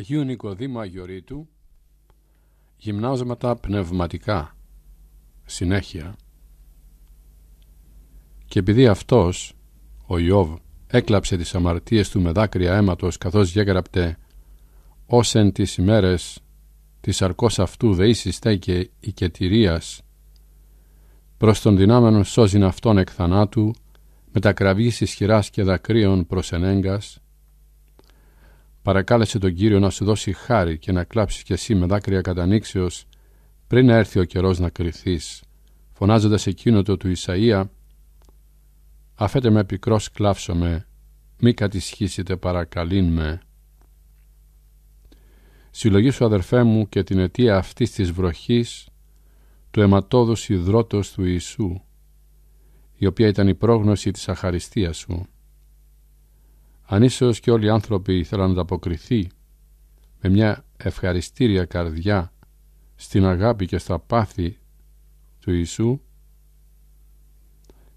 Αγίου Νικοδήμου Αγιορείτου γυμνάζματα πνευματικά συνέχεια και επειδή αυτός ο Ιώβ έκλαψε τις αμαρτίες του με δάκρυα αίματος καθώς γέγραπτε «Ως εν τις ημέρες της αρκός αυτού δεή στέκε η κετηρίας προς τον δυνάμενον σώζειν αυτόν εκ θανάτου κραυγής ισχυράς και δακρύων προς ενέγκας παρακάλεσε τον Κύριο να σου δώσει χάρη και να κλάψεις κι εσύ με δάκρυα κατανήξεως πριν έρθει ο καιρός να κρυθείς, φωνάζοντας εκείνο το του Ισαΐα «Αφέτε με πικρός κλάψω με, μη κατησχίσετε παρακαλήν με». Συλλογή σου αδερφέ μου και την αιτία αυτής της βροχής του αιματόδους υδρότος του Ιησού η οποία ήταν η πρόγνωση της αχαριστίας σου. Αν ίσως και όλοι οι άνθρωποι θέλουν να ανταποκριθεί με μια ευχαριστήρια καρδιά στην αγάπη και στα πάθη του Ιησού,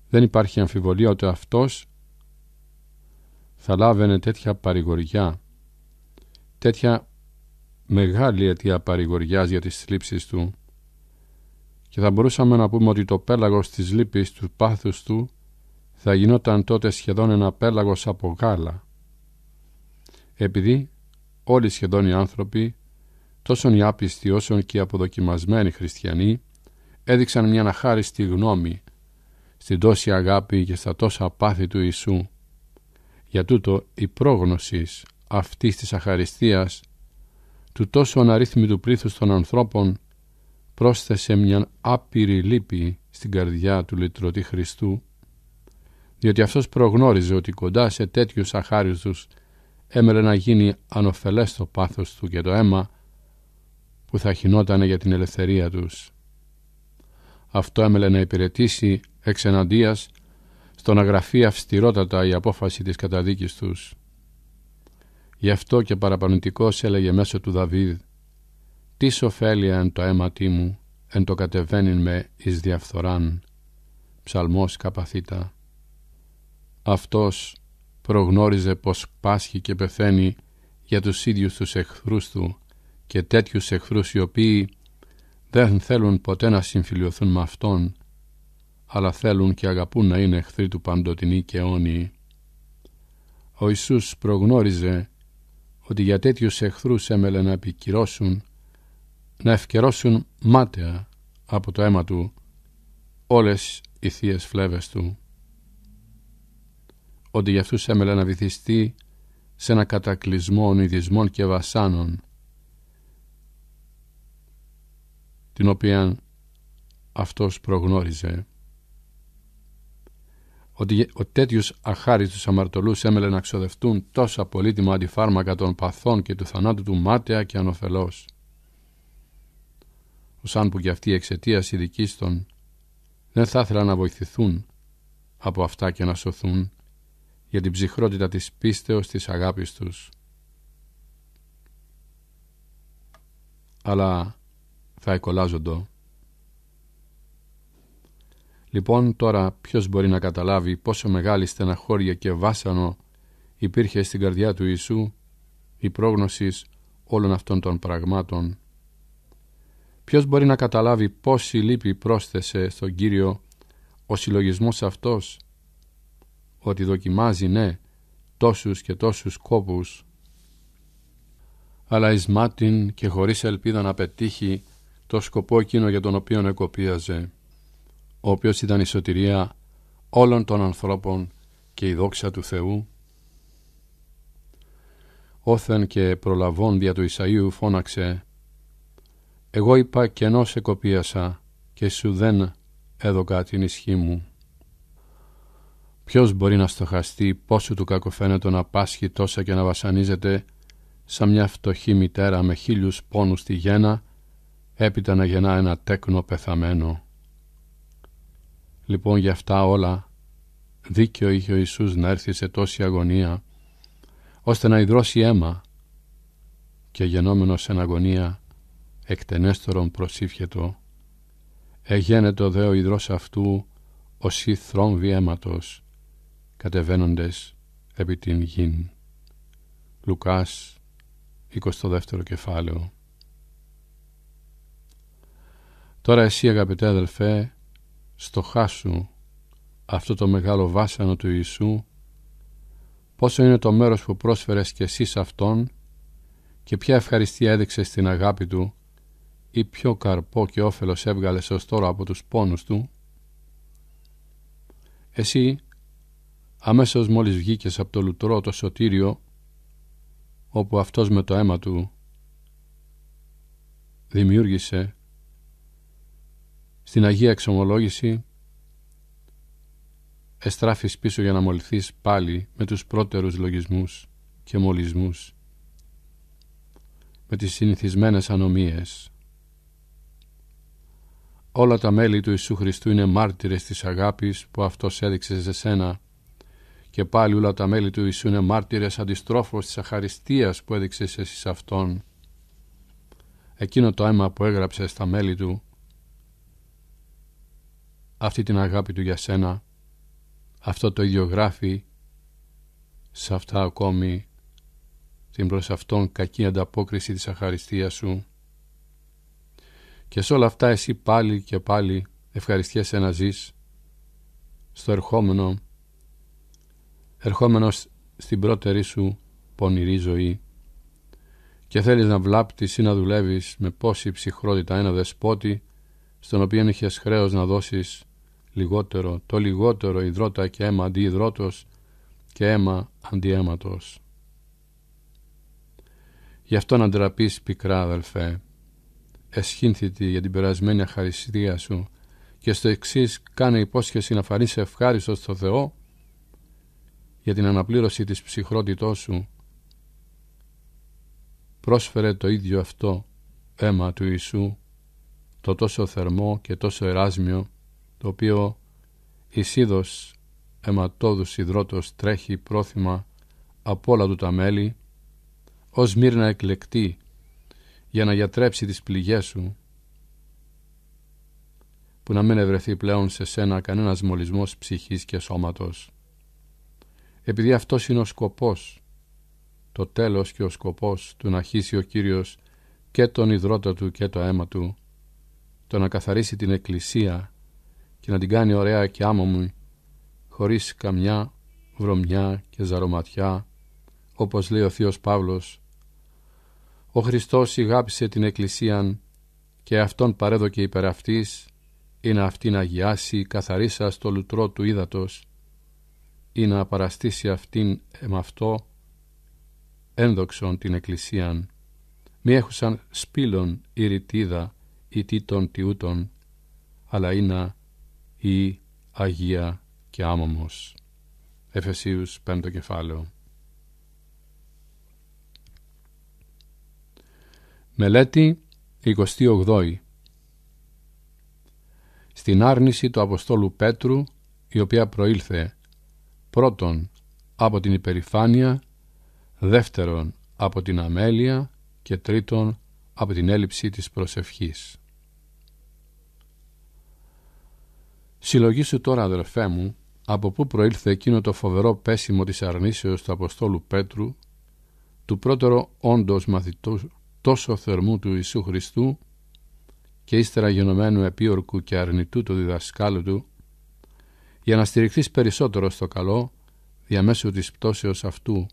δεν υπάρχει αμφιβολία ότι Αυτός θα λάβαινε τέτοια παρηγοριά, τέτοια μεγάλη αιτία παρηγοριάς για τις θλίψεις του και θα μπορούσαμε να πούμε ότι το πέλαγος της λύπης του πάθους του θα γινόταν τότε σχεδόν ένα πέλαγος από γάλα επειδή όλοι σχεδόν οι άνθρωποι, τόσο οι άπιστοι όσο και οι αποδοκιμασμένοι χριστιανοί, έδειξαν μια αναχάριστη γνώμη στην τόση αγάπη και στα τόσα πάθη του Ιησού. Για τούτο η πρόγνωσης αυτής της αχαριστίας του τόσο αναρρύθμιτου πλήθους των ανθρώπων πρόσθεσε μια άπειρη λύπη στην καρδιά του λυτρωτή Χριστού διότι αυτός προγνώριζε ότι κοντά σε τέτοιους αχάριστους έμελε να γίνει ανοφελές το πάθος του και το αίμα που θα χινότανε για την ελευθερία τους. Αυτό έμελε να υπηρετήσει εξ εναντίας στο να γραφεί αυστηρότατα η απόφαση της καταδίκης τους. Γι' αυτό και παραπανητικός έλεγε μέσω του Δαβίδ «Τι ωφέλεια εν το αίματί μου, εν το κατεβαίνει με εις διαφθοράν». Ψαλμός Καπαθήτα. Αυτός προγνώριζε πως πάσχει και πεθαίνει για τους ίδιους τους εχθρούς του και τέτοιους εχθρούς οι οποίοι δεν θέλουν ποτέ να συμφιλειωθούν με Αυτόν, αλλά θέλουν και αγαπούν να είναι εχθροί του παντοτινή και αιώνιοι. Ο Ιησούς προγνώριζε ότι για τέτοιους εχθρούς έμελε να επικυρώσουν, να ευκαιρώσουν μάταια από το αίμα του όλες οι θείες φλέβες του ότι για αυτούς έμελε να βυθιστεί σε ένα κατακλυσμό ονειδισμών και βασάνων την οποία αυτός προγνώριζε ότι ο τέτοιος τους αμαρτωλούς έμελε να ξοδευτούν τόσα πολύτιμα αντιφάρμακα των παθών και του θανάτου του μάταια και ανοφελώς. Ως αν που και αυτοί εξαιτίας ειδικής των δεν θα ήθελαν να βοηθηθούν από αυτά και να σωθούν, για την ψυχρότητα της πίστεως της αγάπης τους. Αλλά θα εκολάζοντο. Λοιπόν τώρα ποιος μπορεί να καταλάβει πόσο μεγάλη στεναχώρια και βάσανο υπήρχε στην καρδιά του Ιησού η πρόγνωσης όλων αυτών των πραγμάτων. Ποιος μπορεί να καταλάβει πόση λύπη πρόσθεσε στον Κύριο ο συλλογισμός αυτός ότι δοκιμάζει ναι τόσους και τόσους κόπους αλλά εις μάτιν και χωρίς ελπίδα να πετύχει το σκοπό εκείνο για τον οποίο εκοπίαζε ο οποίος ήταν η σωτηρία όλων των ανθρώπων και η δόξα του Θεού όθεν και προλαβών δια του Ισαΐου φώναξε «Εγώ είπα σε εκοπίασα και σου δεν έδωκα την ισχύ μου». Ποιος μπορεί να στοχαστεί πόσο του κακοφαίνεται να πάσχει τόσα και να βασανίζεται σαν μια φτωχή μητέρα με χίλιους πόνους στη γένα έπειτα να γεννά ένα τέκνο πεθαμένο. Λοιπόν για αυτά όλα δίκαιο είχε ο Ιησούς να έρθει σε τόση αγωνία ώστε να υδρώσει αίμα και γενόμενος σε αγωνία εκτενέστορον προσήφιετο εγένετο δε ο υδρός αυτού ως ή θρόμβη αίματος κατεβαίνοντες επί την γην. Λουκάς 22 22ο κεφάλαιο Τώρα εσύ αγαπητέ αδελφέ, στο χάσου αυτό το μεγάλο βάσανο του Ιησού, πόσο είναι το μέρος που πρόσφερες και εσύ σε Αυτόν και ποια ευχαριστία έδειξες στην αγάπη Του ή ποιο καρπό και όφελος έβγαλες ως τώρα από τους πόνους Του. Εσύ Αμέσως μόλις βγήκες από το λουτρό το σωτήριο, όπου αυτός με το αίμα του δημιούργησε στην Αγία Εξομολόγηση εστράφεις πίσω για να μολυθείς πάλι με τους πρώτερους λογισμούς και μολυσμούς, με τις συνηθισμένες ανομίες. Όλα τα μέλη του Ιησού Χριστού είναι μάρτυρες της αγάπης που Αυτός έδειξε σε σένα και πάλι όλα τα μέλη του Ιησού είναι μάρτυρες αντιστρόφως της αχαριστίας που έδειξες εσύ σε Αυτόν. Εκείνο το αίμα που έγραψες στα μέλη Του, αυτή την αγάπη Του για σένα, αυτό το ίδιο γράφει σε αυτά ακόμη την προς Αυτόν κακή ανταπόκριση της αχαριστίας Σου. Και σε όλα αυτά εσύ πάλι και πάλι ευχαριστιέσαι να ζεις στο ερχόμενο ερχόμενος στην πρώτερη σου πονηρή ζωή και θέλεις να βλάπτεις ή να δουλεύεις με πόση ψυχρότητα ένα δεσπότη στον οποίο είχες χρέος να δώσεις λιγότερο, το λιγότερο υδρότα και αίμα αντί υδρότος και αίμα αντί αίματος. Γι' αυτό να ντραπείς πικρά αδελφέ, εσχύνθητη για την περασμένη αχαριστία σου και στο εξής κάνε υπόσχεση να φανείς ευχάριστος στο Θεό για την αναπλήρωση της ψυχρότητός σου, πρόσφερε το ίδιο αυτό αίμα του Ιησού, το τόσο θερμό και τόσο εράσμιο, το οποίο εισίδος αιματόδους υδρότος τρέχει πρόθυμα από όλα του τα μέλη, ως μύρνα εκλεκτή για να γιατρέψει τις πληγές σου, που να μην ευρεθεί πλέον σε σένα κανένας μολυσμός ψυχής και σώματος επειδή αυτός είναι ο σκοπός, το τέλος και ο σκοπός του να χύσει ο Κύριος και τον υδρότα του και το αίμα του, το να καθαρίσει την εκκλησία και να την κάνει ωραία και μου χωρίς καμιά βρωμιά και ζαρωματιά, όπως λέει ο Θείος Παύλος. Ο Χριστός ηγάπησε την εκκλησίαν και αυτόν παρέδωκε υπεραυτής, είναι αυτή να αγιάσει καθαρίσας στο λουτρό του ύδατος, ή να παραστήσει αυτήν με αυτό ένδοξον την εκκλησίαν, μη έχουσαν σπήλων ή ρητίδα ή τίτων τιούτων, αλλά είναι η Αγία και άμομος. Εφεσίους 5 κεφάλαιο. Μελέτη 28 Στην άρνηση του Αποστόλου Πέτρου, η οποία προήλθε πρώτον από την υπερηφάνεια, δεύτερον από την αμέλεια και τρίτον από την έλλειψη της προσευχής. Συλλογήσου τώρα αδερφέ μου από πού προήλθε εκείνο το φοβερό πέσιμο της αρνήσεως του Αποστόλου Πέτρου, του πρώτερο όντως μαθητού τόσο θερμού του Ιησού Χριστού και ύστερα γενομένου επίορκου και αρνητού του διδασκάλου του για να στηριχθείς περισσότερο στο καλό διαμέσου της πτώσεως αυτού.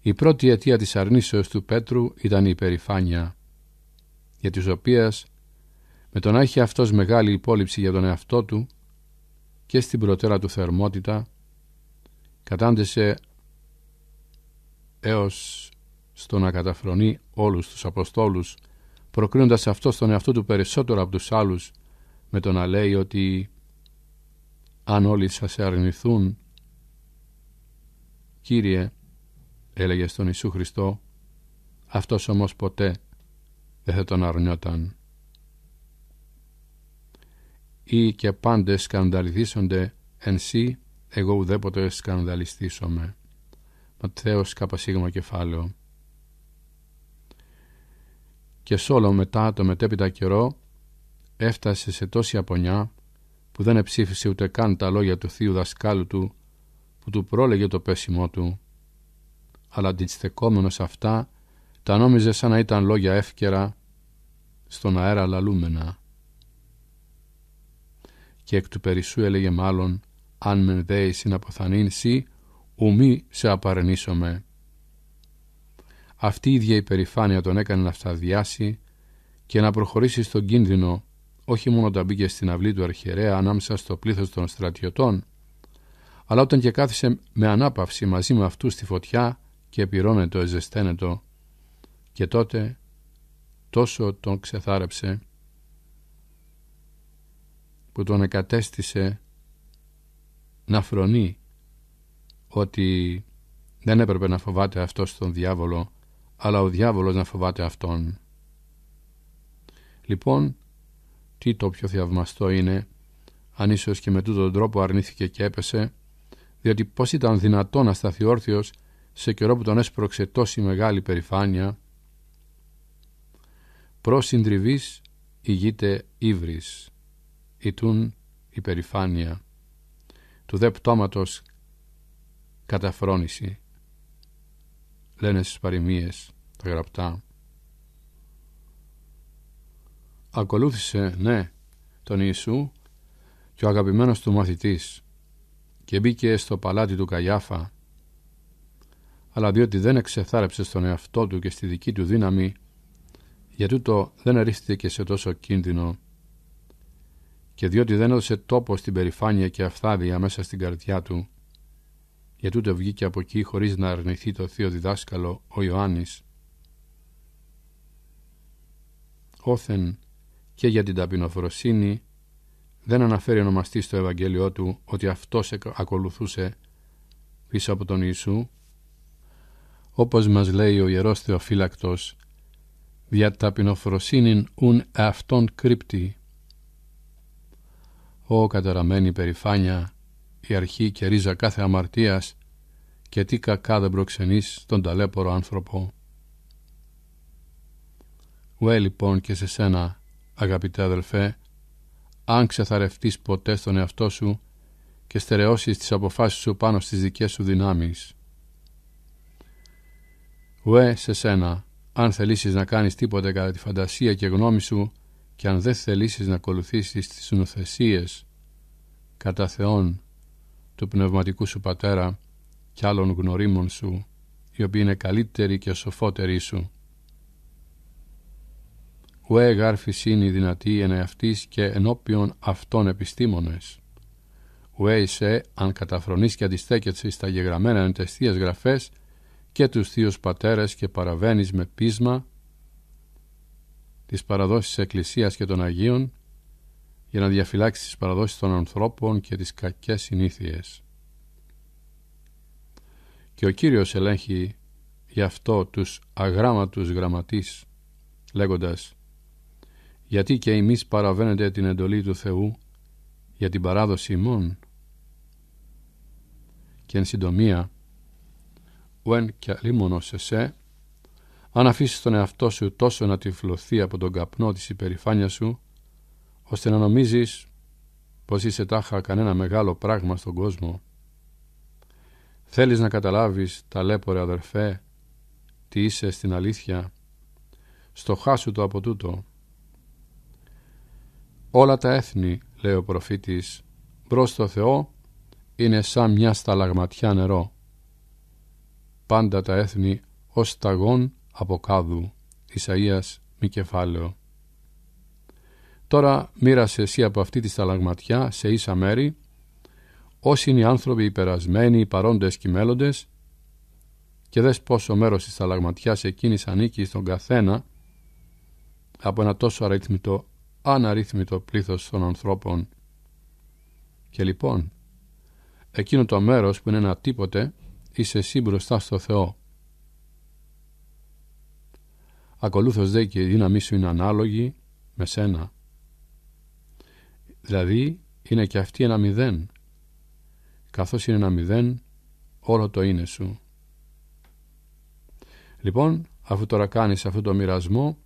Η πρώτη αιτία της αρνήσεως του Πέτρου ήταν η υπερηφάνεια, για της οποίας με τον να έχει αυτός μεγάλη υπόλοιψη για τον εαυτό του και στην προτέρα του θερμότητα κατάντησε έως στο να καταφρονεί όλους τους Αποστόλους προκρίνοντας αυτό στον εαυτό του περισσότερο από τους άλλους με το να λέει ότι αν όλοι σας αρνηθούν «Κύριε», έλεγε στον Ιησού Χριστό, αυτός όμως ποτέ δεν θα τον αρνιόταν. Ή και πάντες σκανδαλιστήσονται εν σύ, εγώ ουδέποτε σκανδαλιστήσομαι. Ματθαίος καπασίγμα κεφάλαιο. Και όλο μετά το μετέπειτα καιρό έφτασε σε τόση απονιά που δεν εψήφισε ούτε καν τα λόγια του θείου δασκάλου του που του πρόλεγε το πέσιμό του αλλά αντιστεκόμενος αυτά τα νόμιζε σαν να ήταν λόγια εύκαιρα στον αέρα λαλούμενα και εκ του περισσού έλεγε μάλλον αν μεν δέει συναποθανήν ου ουμή σε απαρνήσομαι αυτή η ίδια υπερηφάνεια τον έκανε να σταδιάσει και να προχωρήσει στον κίνδυνο όχι μόνο όταν μπήκε στην αυλή του αρχιερέα ανάμεσα στο πλήθος των στρατιωτών, αλλά όταν και κάθισε με ανάπαυση μαζί με αυτούς στη φωτιά και το εζεσταίνετο. Και τότε τόσο τον ξεθάρεψε που τον εκατέστησε να φρονεί ότι δεν έπρεπε να φοβάται αυτός τον διάβολο αλλά ο διάβολος να φοβάται αυτόν. Λοιπόν, τι το πιο θαυμαστό είναι, αν ίσως και με τον τρόπο αρνήθηκε και έπεσε, διότι πώς ήταν δυνατό να σταθεί όρθιος σε καιρό που τον έσπρωξε τόση μεγάλη περηφάνεια. Προς συντριβής ηγείται ύβρις, ητούν η περηφάνεια, του δε πτώματος καταφρόνηση. Λένε στις παροιμίες τα γραπτά ακολούθησε, ναι, τον Ιησού και ο αγαπημένος του μαθητής και μπήκε στο παλάτι του Καλιάφα, αλλά διότι δεν εξεθάρεψε στον εαυτό του και στη δική του δύναμη για τούτο δεν αρίστηκε σε τόσο κίνδυνο και διότι δεν έδωσε τόπο στην περηφάνεια και αυθάδεια μέσα στην καρδιά του για τούτο βγήκε από εκεί χωρίς να αρνηθεί το θείο διδάσκαλο ο Ιωάννης όθεν και για την ταπεινοφροσύνη δεν αναφέρει ονομαστή στο Ευαγγέλιο του ότι αυτός ακολουθούσε πίσω από τον Ιησού όπως μας λέει ο Ιερός Θεοφύλακτος δια ταπεινοφροσύνην ουν αυτόν κρύπτη Ω καταραμένη περηφάνια η αρχή και ρίζα κάθε αμαρτίας και τι κακά δεν προξενείς τον ταλέπορο άνθρωπο. Ουέ λοιπόν και σε σένα αγαπητέ αδελφέ, αν ξεθαρευτείς ποτέ στον εαυτό σου και στερεώσεις τις αποφάσεις σου πάνω στις δικές σου δυνάμεις. Ουέ σε σένα, αν θελήσεις να κάνεις τίποτε κατά τη φαντασία και γνώμη σου και αν δεν θελήσεις να ακολουθήσεις τις νοθεσίες κατά Θεόν του πνευματικού σου πατέρα και άλλων γνωρίμων σου, οι οποίοι είναι καλύτεροι και σοφότεροι σου ουέ γάρφης είναι δυνατή εν εαυτής και ενώπιον αυτών επιστήμονες. Ουέ είσαι, αν καταφρονείς και αντιστέκεσαι στα γεγραμμένα εν τεστίες γραφές και τους θείους πατέρες και παραβαίνεις με πείσμα τις παραδόσεις Εκκλησίας και των Αγίων για να διαφυλάξεις τις παραδόσεις των ανθρώπων και τις κακές συνήθειες. Και ο Κύριος ελέγχει γι' αυτό τους αγράμματους γραμματείς, λέγοντας γιατί και εμείς παραβαίνετε την εντολή του Θεού για την παράδοση ημών. Και εν συντομία, ουεν και αλίμονος εσέ, αν αφήσεις τον εαυτό σου τόσο να τυφλωθεί από τον καπνό της υπερηφάνειας σου, ώστε να νομίζεις πως είσαι τάχα κανένα μεγάλο πράγμα στον κόσμο. Θέλεις να καταλάβεις, ταλέπορε αδερφέ, τι είσαι στην αλήθεια, στο χάσου το από τούτο. Όλα τα έθνη, λέει ο προφήτης, μπρος στο Θεό είναι σαν μια σταλαγματιά νερό. Πάντα τα έθνη ως σταγόν από κάδου. Ισαΐας μη κεφάλαιο. Τώρα μοίρασε εσύ από αυτή τη σταλαγματιά σε ίσα μέρη όσοι είναι οι άνθρωποι υπερασμένοι, παρόντες και και δες πόσο μέρος της σταλαγματιάς εκείνης ανήκει στον καθένα από ένα τόσο αριθμητό αναρρύθμιτο πλήθος των ανθρώπων. Και λοιπόν, εκείνο το μέρος που είναι ένα τίποτε, είσαι εσύ μπροστά στο Θεό. Ακολούθως δε και η δύναμή σου είναι ανάλογη με σένα. Δηλαδή, είναι και αυτή ένα μηδέν. Καθώς είναι ένα μηδέν, όλο το είναι σου. Λοιπόν, αφού τώρα κάνεις αυτό το μοιρασμό,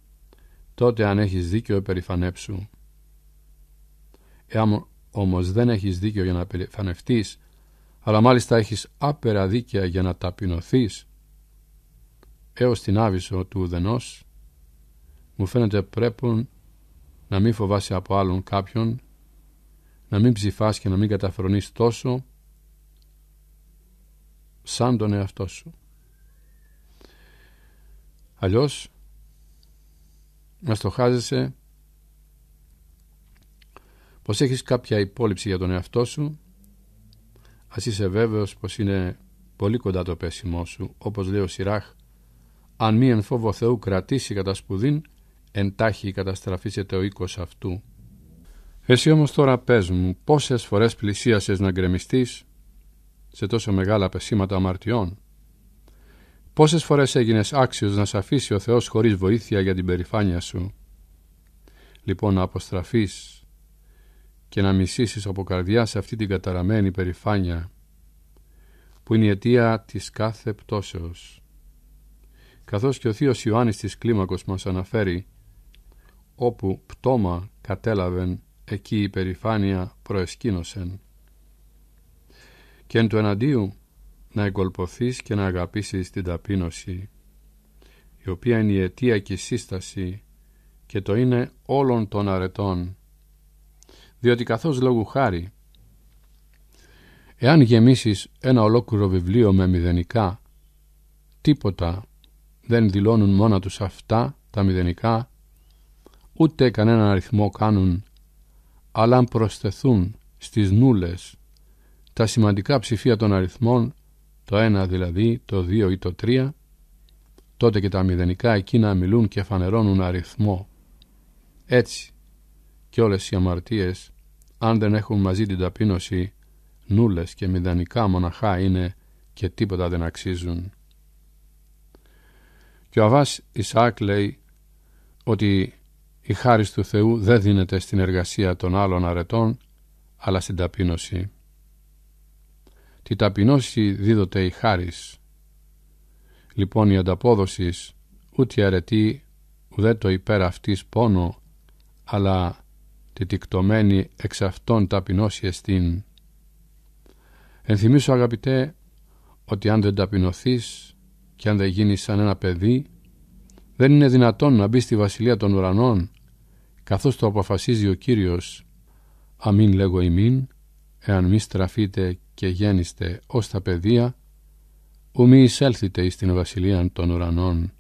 τότε αν έχεις δίκιο περηφανέψου. Εάν όμως δεν έχεις δίκιο για να περηφανευτείς, αλλά μάλιστα έχεις άπερα δίκαια για να ταπεινωθείς, έως την άβυσο του ουδενός, μου φαίνεται πρέπει να μην φοβάσαι από άλλον κάποιον, να μην ψηφάς και να μην καταφρονείς τόσο σαν τον εαυτό σου. Αλλιώς να στοχάζεσαι πως έχεις κάποια υπόλοιψη για τον εαυτό σου ας είσαι βέβαιος πως είναι πολύ κοντά το πέσιμό σου όπως λέει ο Σιράχ αν μη εν φόβο Θεού κρατήσει κατά σπουδήν εντάχει καταστραφίσεται ο οίκος αυτού εσύ όμως τώρα πες μου πόσες φορές πλησίασες να γκρεμιστείς σε τόσο μεγάλα πεσήματα αμαρτιών Πόσες φορές έγινες άξιος να σε αφήσει ο Θεός χωρίς βοήθεια για την περηφάνεια σου. Λοιπόν να αποστραφείς και να μισήσεις από καρδιά σε αυτή την καταραμένη περηφάνεια που είναι η αιτία της κάθε πτώσεως. Καθώς και ο Θείος Ιωάννης της Κλίμακος μας αναφέρει όπου πτώμα κατέλαβεν εκεί η περηφάνεια προεσκύνωσεν». Και εν του εναντίου να εγκολποθείς και να αγαπήσεις την ταπείνωση, η οποία είναι η αιτία και η σύσταση και το είναι όλων των αρετών, διότι καθώς λόγου χάρη, εάν γεμίσεις ένα ολόκληρο βιβλίο με μηδενικά, τίποτα δεν δηλώνουν μόνα τους αυτά τα μηδενικά, ούτε κανέναν αριθμό κάνουν, αλλά αν προσθεθούν στις νούλες τα σημαντικά ψηφία των αριθμών το ένα δηλαδή, το δύο ή το τρία, τότε και τα μηδενικά εκείνα μιλούν και φανερώνουν αριθμό. Έτσι και όλες οι αμαρτίες, αν δεν έχουν μαζί την ταπείνωση, νούλες και μηδενικά μοναχά είναι και τίποτα δεν αξίζουν. Και ο Αβάς Ισαάκ λέει ότι η χάρις του Θεού δεν δίνεται στην εργασία των άλλων αρετών, αλλά στην ταπείνωση. Τη ταπεινώση δίδοτε η χάρις. Λοιπόν η ανταπόδοση ούτε αρετή ουδέ το υπέρ αυτής πόνο, αλλά τη τικτωμένη εξ αυτών ταπεινώσει εστίν. Ενθυμίσω αγαπητέ ότι αν δεν ταπεινωθείς και αν δεν γίνεις σαν ένα παιδί, δεν είναι δυνατόν να μπεις στη βασιλεία των ουρανών, καθώς το αποφασίζει ο Κύριος. Αμήν λέγω ημίν, εάν μη στραφείτε και γέννηστε ως τα παιδεία, ου εισέλθετε εις την βασιλεία των ουρανών,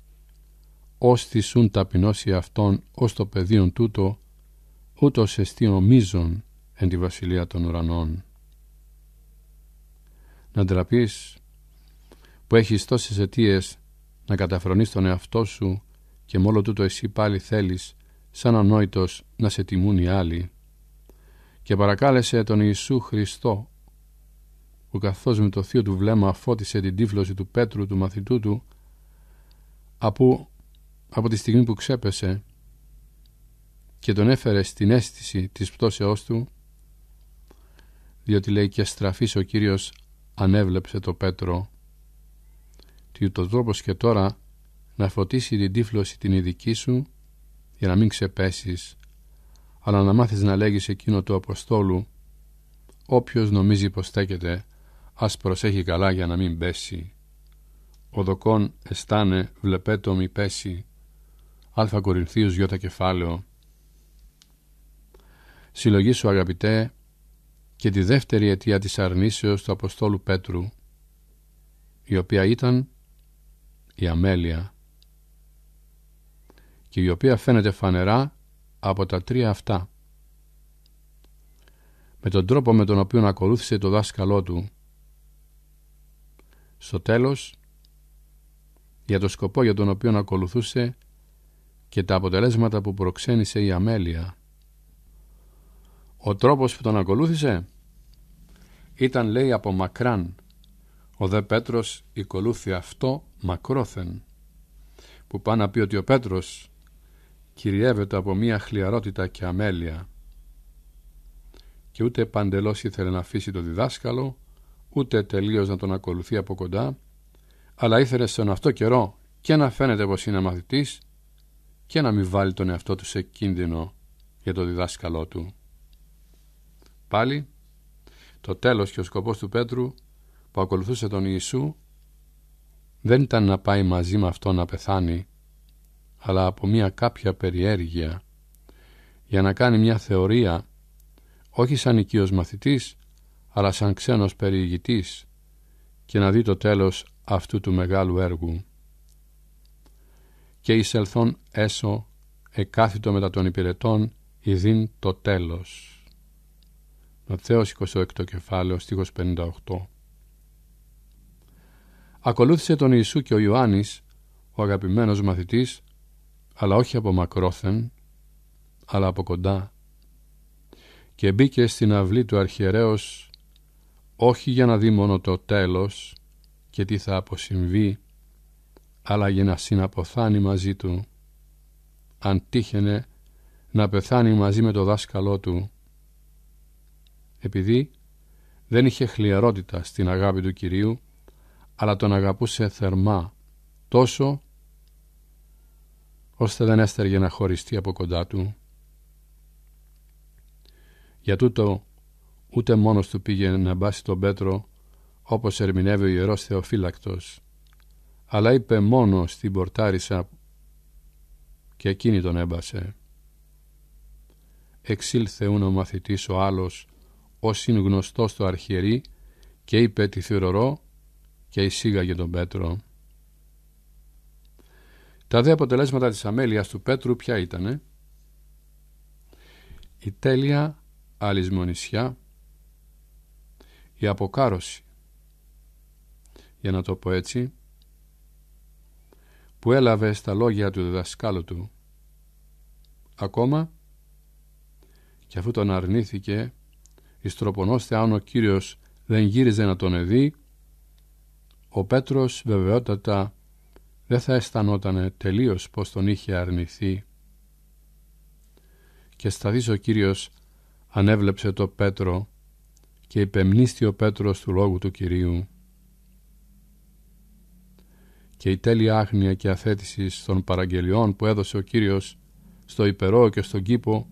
ως θυσούν ταπεινώσει αυτών ως το πεδίο τούτο, ούτως εστί ομίζων εν τη βασιλεία των ουρανών. Να ντραπείς που έχεις τόσες αιτίες να καταφρονείς τον εαυτό σου και μόνο τούτο εσύ πάλι θέλεις σαν ανόητος να σε τιμούν οι άλλοι και παρακάλεσε τον Ιησού Χριστό που καθώς με το θείο του βλέμμα φώτισε την τύφλωση του Πέτρου του μαθητού του από, από τη στιγμή που ξέπεσε και τον έφερε στην αίσθηση της πτώσεώς του διότι λέει και στραφής ο Κύριος ανέβλεψε το Πέτρο τι το τρόπος και τώρα να φωτίσει την τύφλωση την ειδική σου για να μην ξεπέσεις αλλά να μάθεις να λέγεις εκείνο του Αποστόλου όποιος νομίζει στέκεται ας προσέχει καλά για να μην πέσει. Ο δοκόν αισθάνε βλεπέτο μη πέσει. Α Κορινθίους Γιώτα κεφάλαιο. Συλλογή σου αγαπητέ και τη δεύτερη αιτία της αρνήσεως του Αποστόλου Πέτρου η οποία ήταν η αμέλεια και η οποία φαίνεται φανερά από τα τρία αυτά με τον τρόπο με τον οποίο ακολούθησε το δάσκαλό του στο τέλος, για το σκοπό για τον οποίο ακολουθούσε και τα αποτελέσματα που προξένησε η αμέλεια. Ο τρόπος που τον ακολούθησε ήταν λέει από μακράν. Ο δε Πέτρος οικολούθη αυτό μακρόθεν που πάει να πει ότι ο Πέτρος κυριεύεται από μία χλιαρότητα και αμέλεια και ούτε παντελώς ήθελε να αφήσει το διδάσκαλο ούτε τελείως να τον ακολουθεί από κοντά, αλλά ήθελε στον αυτό καιρό και να φαίνεται πως είναι μαθητής και να μην βάλει τον εαυτό του σε κίνδυνο για το διδάσκαλό του. Πάλι, το τέλος και ο σκοπός του Πέτρου που ακολουθούσε τον Ιησού δεν ήταν να πάει μαζί με αυτό να πεθάνει, αλλά από μια κάποια περιέργεια, για να κάνει μια θεωρία, όχι σαν οικείος μαθητής, αλλά σαν ξένος περιηγητής και να δει το τέλος αυτού του μεγάλου έργου. Και εισελθόν έσω εκάθιτο μετά των υπηρετών ειδήν το τέλος. Ματθαίος 26 κεφάλαιος στίχος 58 Ακολούθησε τον Ιησού και ο Ιωάννης, ο αγαπημένος μαθητής, αλλά όχι από μακρόθεν, αλλά από κοντά. Και μπήκε στην αυλή του αρχιερέως όχι για να δει μόνο το τέλος και τι θα αποσυμβεί, αλλά για να συναποθάνει μαζί του, αν τύχαινε να πεθάνει μαζί με το δάσκαλό του, επειδή δεν είχε χλιαρότητα στην αγάπη του Κυρίου, αλλά τον αγαπούσε θερμά, τόσο ώστε δεν έστεργε να χωριστεί από κοντά του. Για τούτο ούτε μόνος του πήγε να μπάσει τον Πέτρο όπως ερμηνεύει ο Ιερός Θεοφύλακτος αλλά είπε μόνος στην πορτάρισα και εκείνη τον έμπασε. Εξήλθε ο μαθητής ο άλλος ως είναι γνωστός το αρχιερεί και είπε τη θηρορώ και εισήγαγε τον Πέτρο. Τα δε αποτελέσματα της αμέλειας του Πέτρου ποια ήτανε. Η τέλεια αλυσμονησιά η αποκάρωση για να το πω έτσι που έλαβε στα λόγια του διδασκάλου του ακόμα και αφού τον αρνήθηκε ιστροπονώστε αν ο Κύριος δεν γύριζε να τον εδεί ο Πέτρος βεβαιότατα δεν θα αισθανόταν τελείως πως τον είχε αρνηθεί και σταθείς ο Κύριος ανέβλεψε το Πέτρο και υπεμνήστη ο Πέτρος του λόγου του Κυρίου και η τέλεια άγνοια και αθέτηση των παραγγελιών που έδωσε ο Κύριος στο υπερό και στον κήπο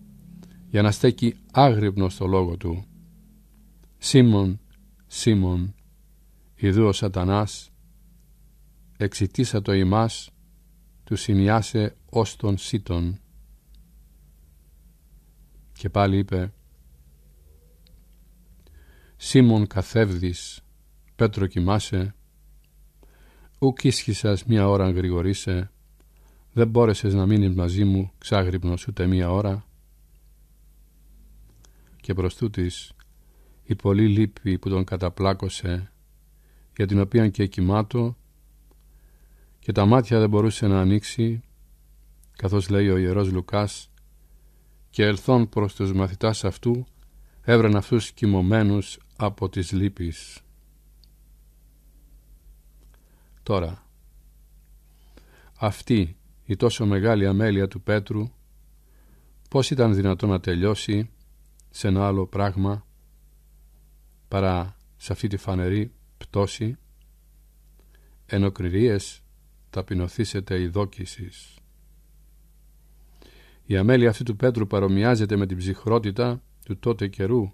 για να στέκει άγρυπνο στο λόγο του. Σίμων, Σίμων, ιδού ο σατανάς, εξητήσα το ημάς, του συνιάσε ως τον σύτον. Και πάλι είπε, Σίμων καθεύδης, Πέτρο κοιμάσαι, ουκ ίσχυσας μία ώρα γρηγορήσε, δεν μπόρεσες να μείνεις μαζί μου ξάγρυπνος ούτε μία ώρα. Και προς τούτης, η πολλή λύπη που τον καταπλάκωσε, για την οποία και κοιμάτω, και τα μάτια δεν μπορούσε να ανοίξει, καθώς λέει ο Ιερός Λουκάς, και ελθόν προς τους μαθητάς αυτού, έβραν αυτούς κοιμωμένους από τις λύπης. Τώρα, αυτή η τόσο μεγάλη αμέλεια του Πέτρου, πώς ήταν δυνατόν να τελειώσει σε ένα άλλο πράγμα παρά σε αυτή τη φανερή πτώση, κρυρίες ταπεινωθήσετε η δόκησης. Η αμέλεια αυτή του Πέτρου παρομοιάζεται με την ψυχρότητα του τότε καιρού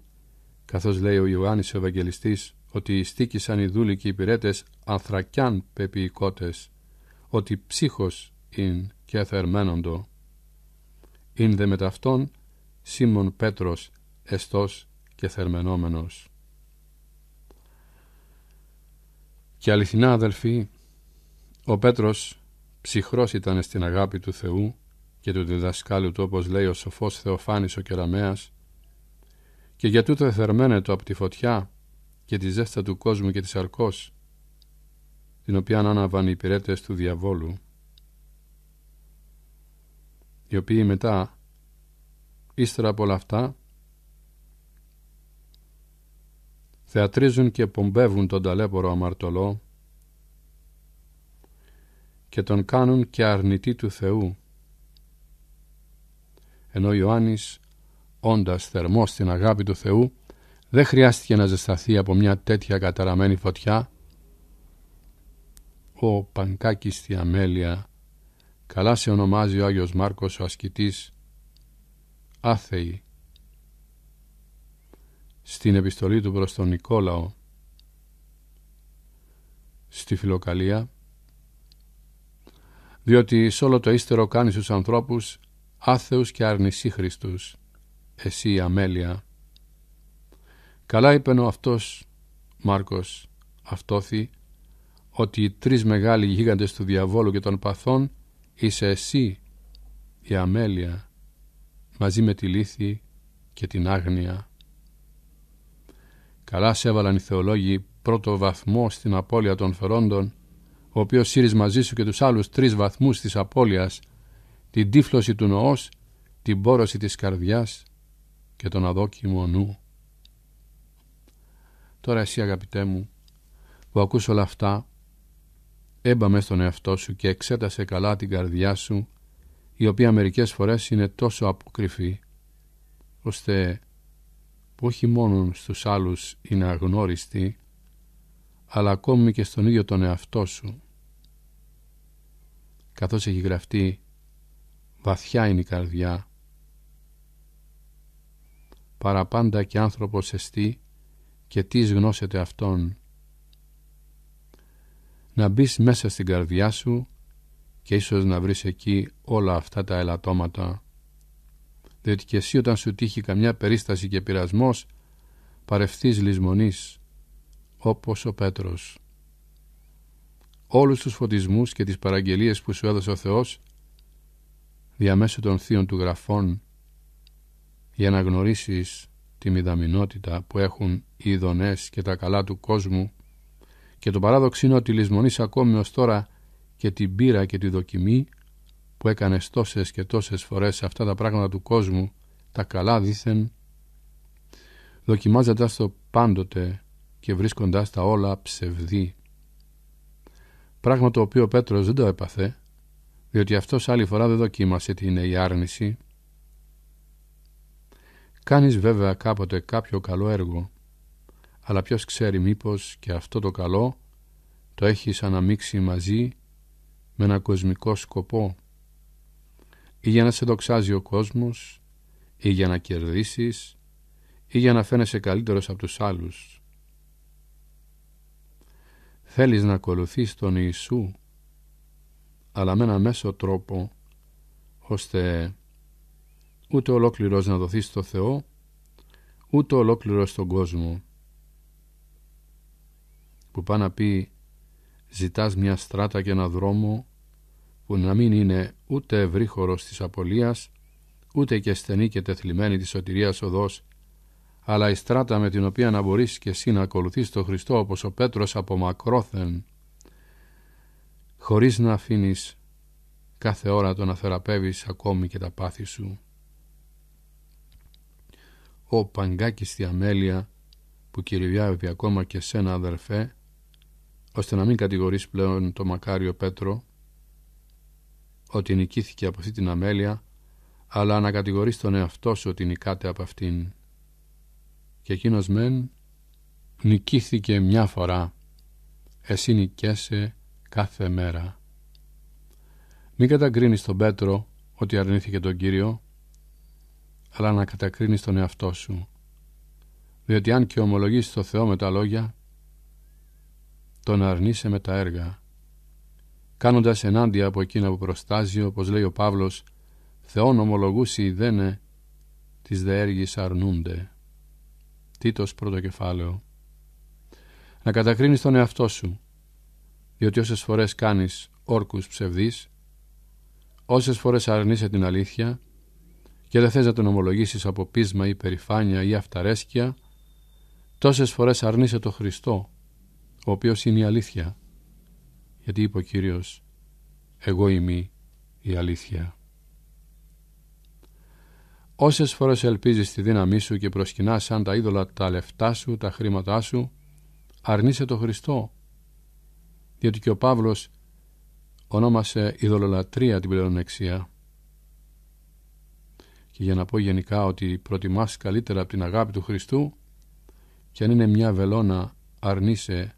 καθώς λέει ο Ιωάννης ο Ευαγγελιστής ότι στήκησαν οι δούλοι και οι υπηρέτες ανθρακιάν πεποιηκότες, ότι ψύχος ειν και θερμένοντο, Ειν δε μετ' αυτόν Σίμων Πέτρος, εστός και θερμενόμενος. Και αληθινά αδελφοί, ο Πέτρος ψυχρός ήταν στην αγάπη του Θεού και του διδασκάλου του όπως λέει ο σοφός Θεοφάνης ο Κεραμέας και για τούτο εθερμένετο από τη φωτιά και τη ζέστα του κόσμου και της αρκός, την οποία άναβαν οι υπηρέτες του διαβόλου, οι οποίοι μετά, ύστερα από όλα αυτά, θεατρίζουν και πομπεύουν τον ταλέπορο αμαρτωλό και τον κάνουν και αρνητή του Θεού, ενώ Ιωάννης όντας θερμός στην αγάπη του Θεού, δεν χρειάστηκε να ζεσταθεί από μια τέτοια καταραμένη φωτιά. Ο Πανκάκης στη Αμέλεια, καλά σε ονομάζει ο Άγιος Μάρκος ο ασκητής, άθεη!» Στην επιστολή του προς τον Νικόλαο, στη φιλοκαλία, διότι σ' όλο το ύστερο κάνεις στους ανθρώπους άθεους και αρνησίχριστους εσύ αμέλεια. Καλά είπε ο αυτός Μάρκος αυτόθη ότι οι τρεις μεγάλοι γίγαντες του διαβόλου και των παθών είσαι εσύ η αμέλεια μαζί με τη λύθη και την άγνοια. Καλά σε έβαλαν οι θεολόγοι πρώτο βαθμό στην απώλεια των φερόντων, ο οποίος σύρεις μαζί σου και τους άλλους τρεις βαθμούς της απώλειας, την τύφλωση του νοός, την πόρωση της καρδιάς και τον αδόκιμο νου. Τώρα εσύ αγαπητέ μου που ακούς όλα αυτά έμπαμε στον εαυτό σου και εξέτασε καλά την καρδιά σου η οποία μερικές φορές είναι τόσο αποκρυφή ώστε που όχι μόνο στους άλλους είναι αγνώριστη αλλά ακόμη και στον ίδιο τον εαυτό σου καθώς έχει γραφτεί βαθιά είναι η καρδιά παραπάντα και άνθρωπος εστί και τις γνώσετε αυτόν. Να μπεις μέσα στην καρδιά σου και ίσως να βρεις εκεί όλα αυτά τα ελαττώματα. Διότι και εσύ όταν σου τύχει καμιά περίσταση και πειρασμός παρευθείς λησμονής, όπως ο Πέτρος. Όλους τους φωτισμούς και τις παραγγελίες που σου έδωσε ο Θεός διαμέσου των θείων του γραφών για να γνωρίσεις τη μηδαμινότητα που έχουν οι ειδονές και τα καλά του κόσμου και το παράδοξο είναι ότι λησμονείς ακόμη ως τώρα και την πείρα και τη δοκιμή που έκανες τόσες και τόσες φορές σε αυτά τα πράγματα του κόσμου, τα καλά δήθεν, δοκιμάζοντας το πάντοτε και βρίσκοντας τα όλα ψευδή. Πράγμα το οποίο ο Πέτρος δεν το έπαθε, διότι αυτός άλλη φορά δεν δοκίμασε τι είναι η άρνηση, Κάνεις βέβαια κάποτε κάποιο καλό έργο, αλλά ποιος ξέρει μήπως και αυτό το καλό το έχεις αναμίξει μαζί με ένα κοσμικό σκοπό ή για να σε δοξάζει ο κόσμος ή για να κερδίσεις ή για να φαίνεσαι καλύτερος από τους άλλους. Θέλεις να ακολουθείς τον Ιησού αλλά με ένα μέσο τρόπο ώστε ούτε ολόκληρος να δοθεί στο Θεό, ούτε ολόκληρος στον κόσμο. Που πάει να πει ζητάς μια στράτα και ένα δρόμο που να μην είναι ούτε ευρύχωρος της απολίας, ούτε και στενή και τεθλιμένη της σωτηρίας οδός, αλλά η στράτα με την οποία να μπορείς και εσύ να ακολουθείς τον Χριστό όπως ο Πέτρος από μακρόθεν, χωρίς να αφήνεις κάθε ώρα το να θεραπεύεις ακόμη και τα πάθη σου ο παγκάκι στη αμέλεια που κυριεύει ακόμα και σένα αδερφέ, ώστε να μην κατηγορείς πλέον το μακάριο Πέτρο ότι νικήθηκε από αυτή την αμέλεια, αλλά να κατηγορείς τον εαυτό σου ότι νικάται από αυτήν. Και εκείνος μεν νικήθηκε μια φορά, εσύ νικέσαι κάθε μέρα. Μην καταγκρίνεις τον Πέτρο ότι αρνήθηκε τον Κύριο, αλλά να κατακρίνεις τον εαυτό σου. Διότι αν και ομολογείς το Θεό με τα λόγια, τον αρνείσαι με τα έργα. Κάνοντας ενάντια από εκείνα που προστάζει, όπως λέει ο Παύλος, Θεόν ομολογούσι δένε, τις έργεις αρνούνται. Τίτος πρώτο κεφάλαιο. Να κατακρίνεις τον εαυτό σου, διότι όσες φορές κάνεις όρκους ψευδείς, όσες φορές αρνείσαι την αλήθεια, και δεν θες να τον ομολογήσεις από πείσμα ή περηφάνεια ή αυταρέσκεια, τόσες φορές αρνείσαι το Χριστό, ο οποίος είναι η αλήθεια. Γιατί είπε ο Κύριος, εγώ είμαι η αλήθεια. Όσες φορές ελπίζεις τη δύναμή σου και προσκυνάς σαν τα είδωλα τα λεφτά σου, τα χρήματά σου, αρνείσαι το Χριστό. Διότι και ο Παύλος ονόμασε ειδωλολατρία την πλεονεξία για να πω γενικά ότι προτιμάς καλύτερα από την αγάπη του Χριστού και αν είναι μια βελόνα αρνείσαι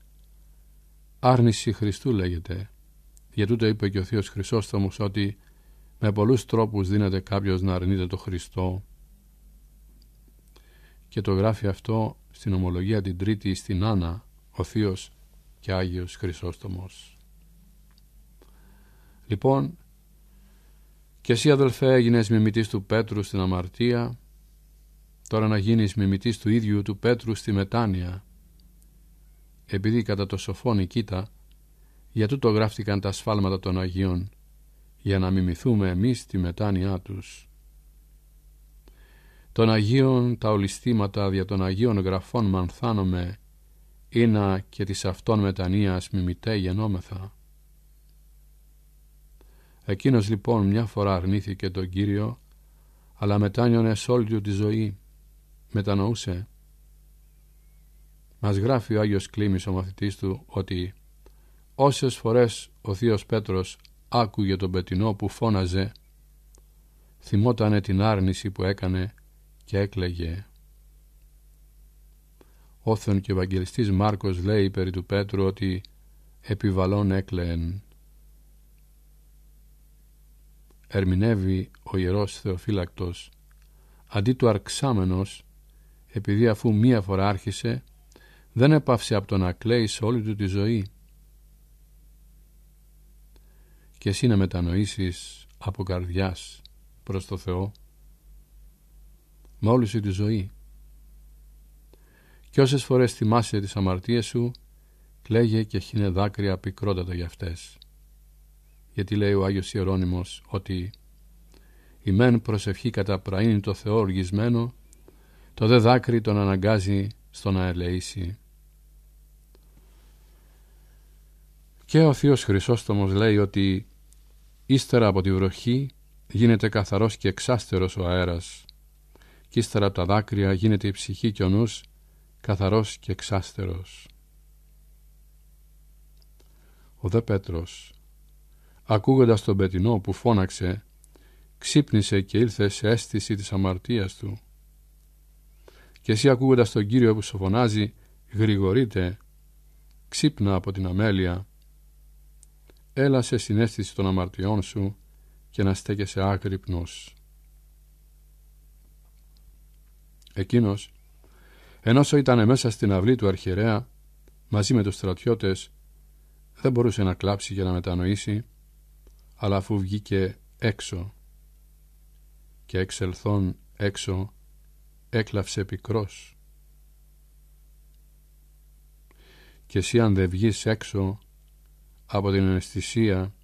άρνηση Χριστού λέγεται για τούτο είπε και ο Θεός Χρυσόστομος ότι με πολλούς τρόπους δίνεται κάποιος να αρνείται το Χριστό και το γράφει αυτό στην ομολογία την τρίτη στην Άννα ο Θείος και Άγιος Χρυσόστομος λοιπόν και εσύ αδελφέ έγινες μιμητής του Πέτρου στην αμαρτία, τώρα να γίνεις μιμητής του ίδιου του Πέτρου στη μετάνοια. Επειδή κατά το σοφό Νικήτα, για τούτο γράφτηκαν τα σφάλματα των Αγίων, για να μιμηθούμε εμείς τη μετάνοιά τους. Των Αγίων τα ολιστήματα δια των Αγίων γραφών μανθάνομαι, είναι και της αυτών μετανοίας μιμητέ γενόμεθα. Εκείνος λοιπόν μια φορά αρνήθηκε τον Κύριο, αλλά μετάνιωνε σ' όλη του τη ζωή, μετανοούσε. Μας γράφει ο Άγιος Κλήμης ο μαθητής του ότι όσες φορές ο Θείος Πέτρος άκουγε τον πετινό που φώναζε, θυμότανε την άρνηση που έκανε και έκλαιγε. Όθεν και ο Ευαγγελιστής Μάρκος λέει περί του Πέτρου ότι «επιβαλών έκλαιεν». ερμηνεύει ο Ιερός Θεοφύλακτος αντί του αρξάμενος επειδή αφού μία φορά άρχισε δεν έπαυσε από το να κλαίει σε όλη του τη ζωή και εσύ να μετανοήσεις από καρδιάς προς το Θεό με όλη σου τη ζωή και όσες φορές θυμάσαι τις αμαρτίες σου κλαίγε και χύνε δάκρυα πικρότατα για αυτές γιατί λέει ο Άγιος Ιερώνυμος ότι «Η μεν προσευχή καταπραίνει το Θεό οργισμένο, το δε δάκρυ τον αναγκάζει στο να ελεήσει». Και ο Θείος Χρυσόστομος λέει ότι «Ύστερα από τη βροχή γίνεται καθαρός και εξάστερος ο αέρας και ύστερα από τα δάκρυα γίνεται η ψυχή και ο νους καθαρός και εξάστερος». Ο δε Πέτρος ακούγοντας τον πετινό που φώναξε, ξύπνησε και ήλθε σε αίσθηση της αμαρτίας του. Και εσύ ακούγοντας τον Κύριο που σου φωνάζει, γρηγορείτε, ξύπνα από την αμέλεια. Έλα σε συνέστηση των αμαρτιών σου και να στέκεσαι άκρυπνος. Εκείνος, ενώσο ήταν μέσα στην αυλή του αρχιερέα, μαζί με τους στρατιώτες, δεν μπορούσε να κλάψει και να μετανοήσει, αλλά αφού βγήκε έξω και εξελθών έξω έκλαυσε πικρός. Και εσύ αν δεν βγεις έξω από την αναισθησία,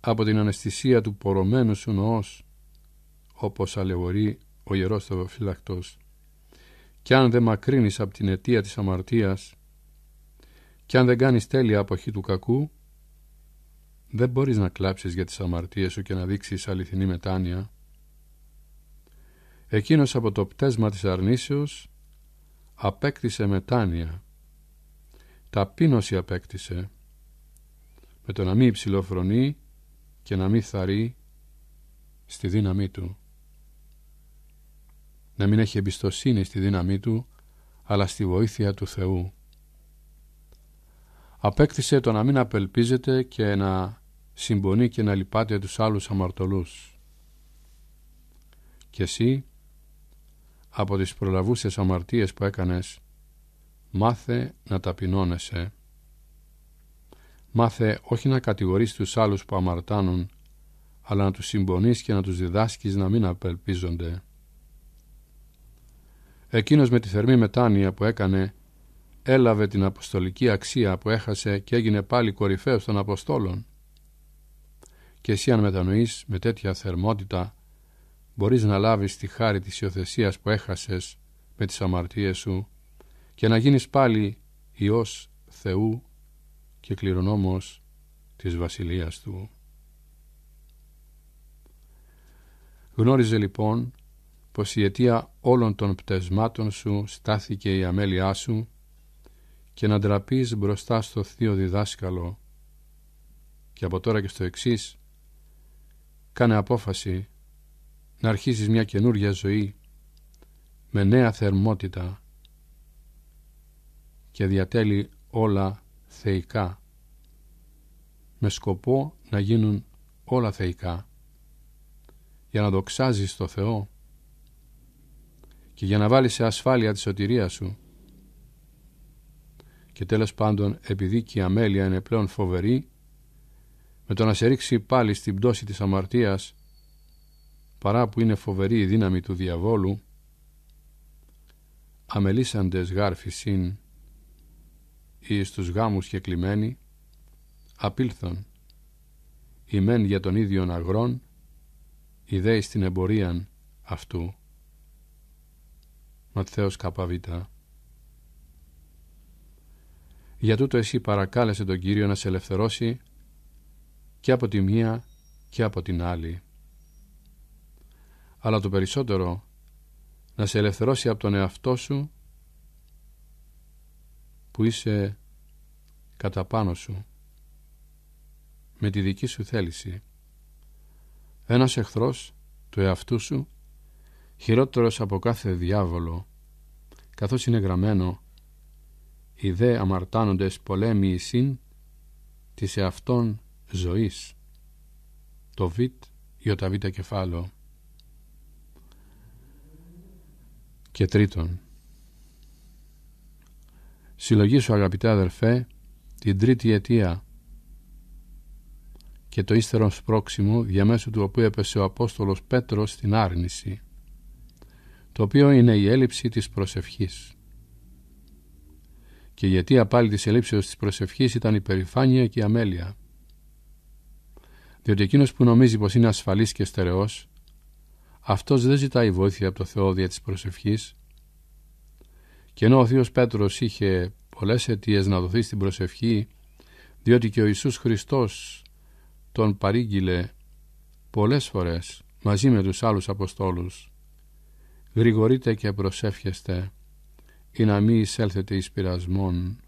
από την αναισθησία του πορωμένου σου νοός, όπως αλεγορεί ο Ιερός Θεοφύλακτος, και αν δεν μακρύνεις από την αιτία της αμαρτίας, και αν δεν κάνεις τέλεια αποχή του κακού, δεν μπορείς να κλάψεις για τις αμαρτίες σου και να δείξεις αληθινή μετάνοια. Εκείνος από το πτέσμα της αρνήσεως απέκτησε μετάνοια. Ταπείνωση απέκτησε με το να μην υψηλοφρονεί και να μην θαρεί στη δύναμή του. Να μην έχει εμπιστοσύνη στη δύναμή του αλλά στη βοήθεια του Θεού απέκτησε το να μην απελπίζεται και να συμπονεί και να λυπάται τους άλλους αμαρτωλούς. Και εσύ, από τις προλαβούσες αμαρτίες που έκανες, μάθε να ταπεινώνεσαι. Μάθε όχι να κατηγορείς τους άλλους που αμαρτάνουν, αλλά να τους συμπονείς και να τους διδάσκεις να μην απελπίζονται. Εκείνος με τη θερμή μετάνοια που έκανε έλαβε την αποστολική αξία που έχασε και έγινε πάλι κορυφαίος των Αποστόλων. Και εσύ αν μετανοείς με τέτοια θερμότητα μπορείς να λάβεις τη χάρη της υιοθεσίας που έχασες με τις αμαρτίες σου και να γίνεις πάλι Υιός Θεού και κληρονόμος της Βασιλείας Του. Γνώριζε λοιπόν πως η αιτία όλων των πτεσμάτων σου στάθηκε η αμέλειά σου και να ντραπείς μπροστά στο θείο διδάσκαλο και από τώρα και στο εξής κάνε απόφαση να αρχίσεις μια καινούργια ζωή με νέα θερμότητα και διατέλει όλα θεϊκά με σκοπό να γίνουν όλα θεϊκά για να δοξάζεις το Θεό και για να βάλεις σε ασφάλεια τη σωτηρία σου και τέλος πάντων, επειδή και η αμέλεια είναι πλέον φοβερή, με το να σε ρίξει πάλι στην πτώση της αμαρτίας, παρά που είναι φοβερή η δύναμη του διαβόλου, αμελήσαντες γάρφισιν συν ή στους γάμους και κλειμένοι, απήλθον, ημέν για τον ίδιον αγρόν, ιδέη στην εμπορίαν αυτού. Ματθαίος Καπαβήτα για τούτο εσύ παρακάλεσε τον Κύριο να σε ελευθερώσει και από τη μία και από την άλλη. Αλλά το περισσότερο να σε ελευθερώσει από τον εαυτό σου που είσαι κατά πάνω σου με τη δική σου θέληση. Ένας εχθρός του εαυτού σου χειρότερος από κάθε διάβολο καθώς είναι γραμμένο οι δε αμαρτάνοντες πολέμοι εισήν της εαυτόν ζωής. Το Βιτ Ιωταβίτα κεφάλαιο. Και τρίτον, συλλογή σου αγαπητέ αδερφέ την τρίτη αιτία και το ύστερο σπρόξιμο διαμέσου του οποίου έπεσε ο Απόστολος Πέτρος στην άρνηση το οποίο είναι η έλλειψη της προσευχής και η αιτία της ελήψεως της προσευχής ήταν η περηφάνεια και η αμέλεια. Διότι εκείνος που νομίζει πως είναι ασφαλής και στερεός, αυτός δεν ζητάει βοήθεια από το Θεό δια της προσευχής. Και ενώ ο Θείος Πέτρος είχε πολλές αιτίες να δοθεί στην προσευχή, διότι και ο Ιησούς Χριστός τον παρήγγειλε πολλές φορές μαζί με τους άλλους Αποστόλους. Γρηγορείτε και προσεύχεστε ή να μη εισέλθετε εις πειρασμόν.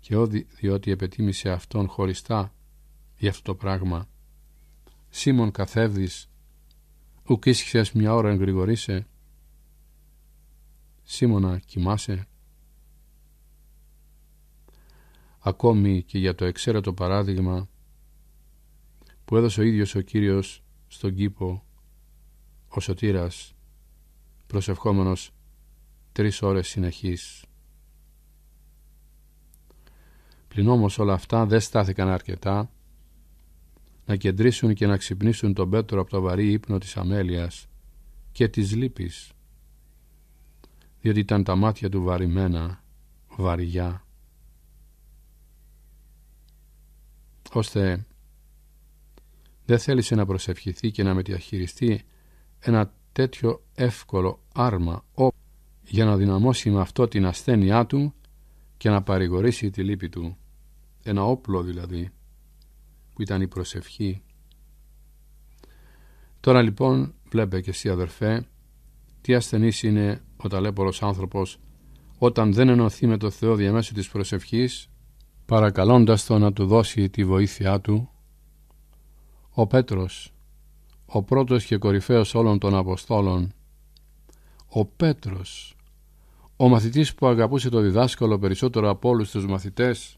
Και όδι, διότι επετίμησε αυτόν χωριστά για αυτό το πράγμα. Σίμων καθεύδης, ουκ ίσχυσες μια ώρα εγκρηγορήσε Σίμωνα κοιμάσαι. Ακόμη και για το εξαίρετο παράδειγμα που έδωσε ο ίδιος ο Κύριος στον κήπο ο Σωτήρας προσευχόμενος τρεις ώρες συνεχής. Πλην όμως όλα αυτά δεν στάθηκαν αρκετά να κεντρήσουν και να ξυπνήσουν τον Πέτρο από το βαρύ ύπνο της αμέλειας και της λύπης διότι ήταν τα μάτια του βαρημένα, βαριά ώστε δεν θέλησε να προσευχηθεί και να μετιαχειριστεί ένα τέτοιο εύκολο άρμα για να δυναμώσει με αυτό την ασθένειά του και να παρηγορήσει τη λύπη του. Ένα όπλο δηλαδή, που ήταν η προσευχή. Τώρα λοιπόν βλέπε και εσύ αδερφέ τι ασθενής είναι ο ταλέπορος άνθρωπος όταν δεν ενωθεί με το Θεό διαμέσου της προσευχής παρακαλώντας το να του δώσει τη βοήθειά του ο Πέτρος ο πρώτος και κορυφαίος όλων των Αποστόλων ο Πέτρος ο μαθητής που αγαπούσε το διδάσκαλο περισσότερο από όλους τους μαθητές,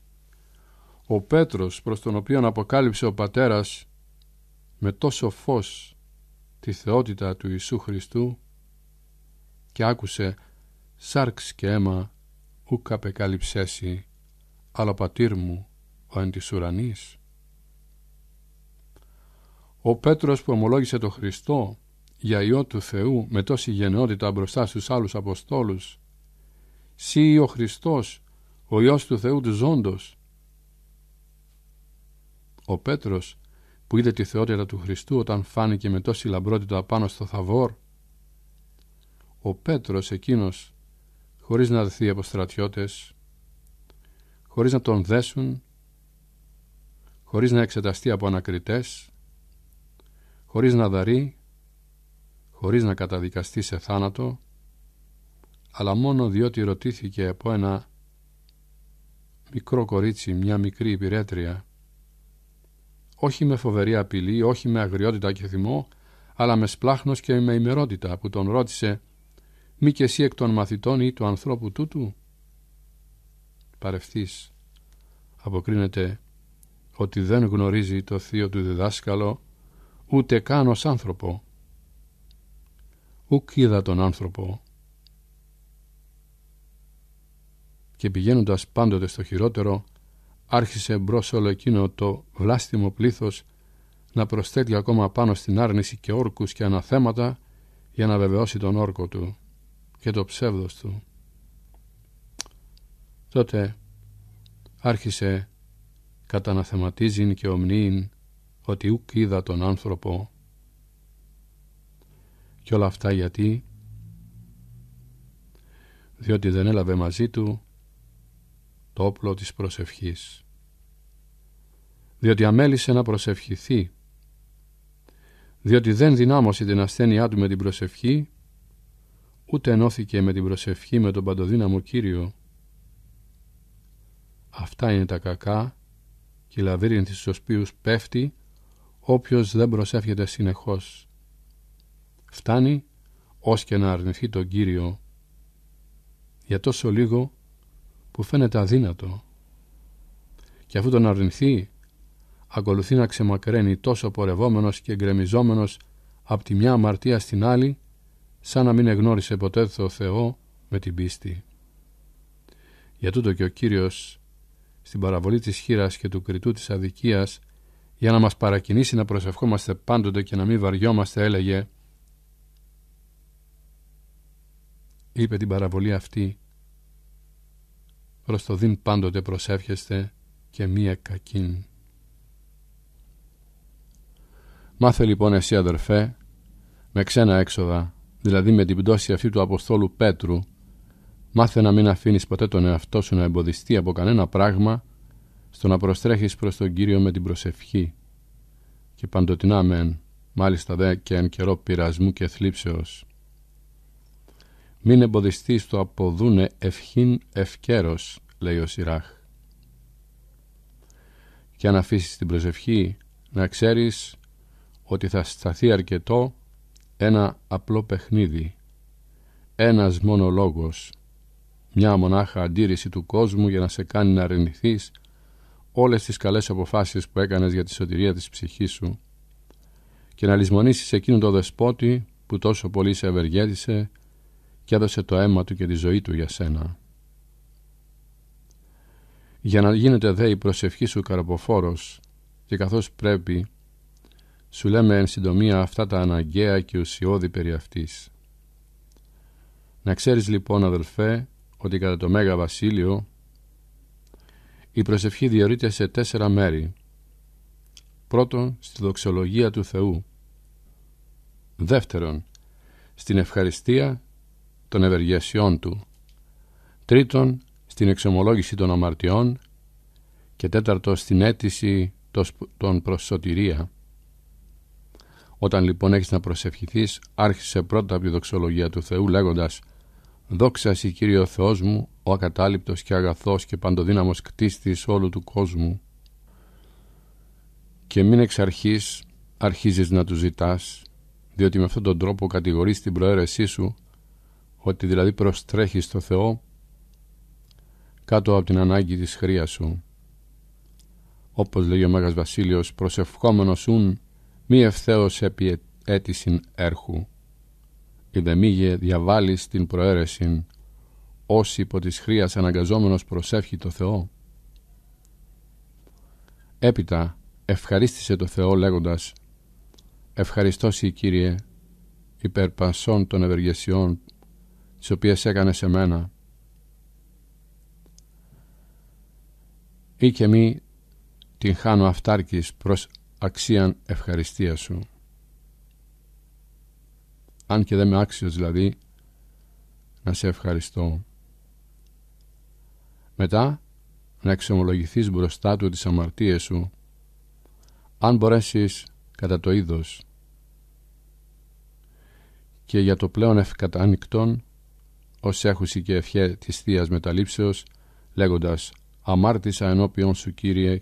ο Πέτρος προς τον οποίον αποκάλυψε ο πατέρας με τόσο φως τη θεότητα του Ιησού Χριστού και άκουσε «Σάρξ και αίμα ούκ αλλά πατήρ μου ο εν της ουρανής». Ο Πέτρος που ομολόγησε το Χριστό για Υιό του Θεού με τόση γενναιότητα μπροστά στους άλλους Αποστόλους Συ ο Χριστός, ο Υιός του Θεού του Ζώντος. Ο Πέτρος που είδε τη θεότητα του Χριστού όταν φάνηκε με τόση λαμπρότητα πάνω στο θαβόρ. Ο Πέτρος εκείνος, χωρίς να δεθεί από στρατιώτες, χωρίς να τον δέσουν, χωρίς να εξεταστεί από ανακριτές, χωρίς να δαρεί, χωρίς να καταδικαστεί σε θάνατο, αλλά μόνο διότι ρωτήθηκε από ένα μικρό κορίτσι, μια μικρή υπηρέτρια, όχι με φοβερή απειλή, όχι με αγριότητα και θυμό, αλλά με σπλάχνος και με ημερότητα που τον ρώτησε «Μη και εσύ εκ των μαθητών ή του ανθρώπου τούτου» παρευθείς αποκρίνεται ότι δεν γνωρίζει το θείο του διδάσκαλο ούτε καν ως άνθρωπο. Ουκ είδα τον άνθρωπο, και πηγαίνοντας πάντοτε στο χειρότερο, άρχισε μπρος όλο εκείνο το βλάστημο πλήθος να προσθέτει ακόμα πάνω στην άρνηση και όρκους και αναθέματα για να βεβαιώσει τον όρκο του και το ψεύδος του. Τότε άρχισε καταναθεματίζειν και ομνίειν ότι ουκ είδα τον άνθρωπο και όλα αυτά γιατί διότι δεν έλαβε μαζί του το όπλο της προσευχής. Διότι αμέλησε να προσευχηθεί, διότι δεν δυνάμωσε την ασθένειά του με την προσευχή, ούτε ενώθηκε με την προσευχή με τον παντοδύναμο Κύριο. Αυτά είναι τα κακά και η λαβύρινθη στους οποίους πέφτει όποιος δεν προσεύχεται συνεχώς. Φτάνει ως και να αρνηθεί τον Κύριο. Για τόσο λίγο που φαίνεται αδύνατο και αφού τον αρνηθεί ακολουθεί να ξεμακραίνει τόσο πορευόμενος και γκρεμιζόμενος από τη μια αμαρτία στην άλλη σαν να μην εγνώρισε ποτέ το Θεό με την πίστη. Για τούτο και ο Κύριος στην παραβολή της χείρας και του κριτού της αδικίας για να μας παρακινήσει να προσευχόμαστε πάντοτε και να μην βαριόμαστε έλεγε είπε την παραβολή αυτή προς το δίν πάντοτε προσεύχεστε και μία κακήν. Μάθε λοιπόν εσύ αδερφέ, με ξένα έξοδα, δηλαδή με την πτώση αυτή του Αποστόλου Πέτρου, μάθε να μην αφήνεις ποτέ τον εαυτό σου να εμποδιστεί από κανένα πράγμα στο να προστρέχεις προς τον Κύριο με την προσευχή. Και παντοτινά μεν, μάλιστα δε και εν καιρό πειρασμού και θλίψεως. Μην εμποδιστείς το αποδούνε ευχήν ευκέρος», λέει ο Σιράχ. Και αν αφήσεις την προσευχή, να ξέρεις ότι θα σταθεί αρκετό ένα απλό παιχνίδι, ένας μόνο λόγος, μια μονάχα αντίρρηση του κόσμου για να σε κάνει να αρνηθείς όλες τις καλές αποφάσεις που έκανες για τη σωτηρία της ψυχής σου και να λησμονήσεις εκείνο τον δεσπότη που τόσο πολύ σε ευεργέτησε και έδωσε το αίμα του και τη ζωή του για σένα. Για να γίνεται δε η προσευχή σου καρποφόρος και καθώς πρέπει, σου λέμε εν συντομία αυτά τα αναγκαία και ουσιώδη περί αυτής. Να ξέρεις λοιπόν αδελφέ ότι κατά το Μέγα Βασίλειο η προσευχή διαιρείται σε τέσσερα μέρη. Πρώτον, στη δοξολογία του Θεού. Δεύτερον, στην ευχαριστία των ευεργεσιών του, τρίτον στην εξομολόγηση των αμαρτιών και τέταρτο στην αίτηση των προσωτηρία. Όταν λοιπόν έχεις να προσευχηθείς, άρχισε πρώτα από τη δοξολογία του Θεού λέγοντας «Δόξα σοι Κύριε ο Θεός μου, ο ακατάληπτος και αγαθός και παντοδύναμος κτίστης όλου του κόσμου». Και μην εξ αρχής αρχίζεις να του ζητάς, διότι με αυτόν τον τρόπο κατηγορείς την προαίρεσή σου ότι δηλαδή προστρέχεις στο Θεό κάτω από την ανάγκη της χρίας σου. Όπως λέει ο Μέγας Βασίλειος, προσευχόμενος ούν μη ευθέως επί ε, αίτησιν έρχου. Ιδεμίγε διαβάλεις την προαίρεσιν, όσοι υπό της χρίας αναγκαζόμενος προσεύχει το Θεό. Έπειτα ευχαρίστησε το Θεό λέγοντας «Ευχαριστώσει Κύριε υπερπασών των ευεργεσιών τις οποίες έκανε σε μένα. Ή και μη την χάνω αυτάρκης προς αξίαν ευχαριστίας σου. Αν και δεν με άξιος δηλαδή να σε ευχαριστώ. Μετά να εξομολογηθείς μπροστά του τις αμαρτίες σου αν μπορέσεις κατά το είδος και για το πλέον ευκατανικτόν ως έχουση και ευχέ της θείας Μεταλήψεως, λέγοντας «Αμάρτησα ενώπιον σου, Κύριε,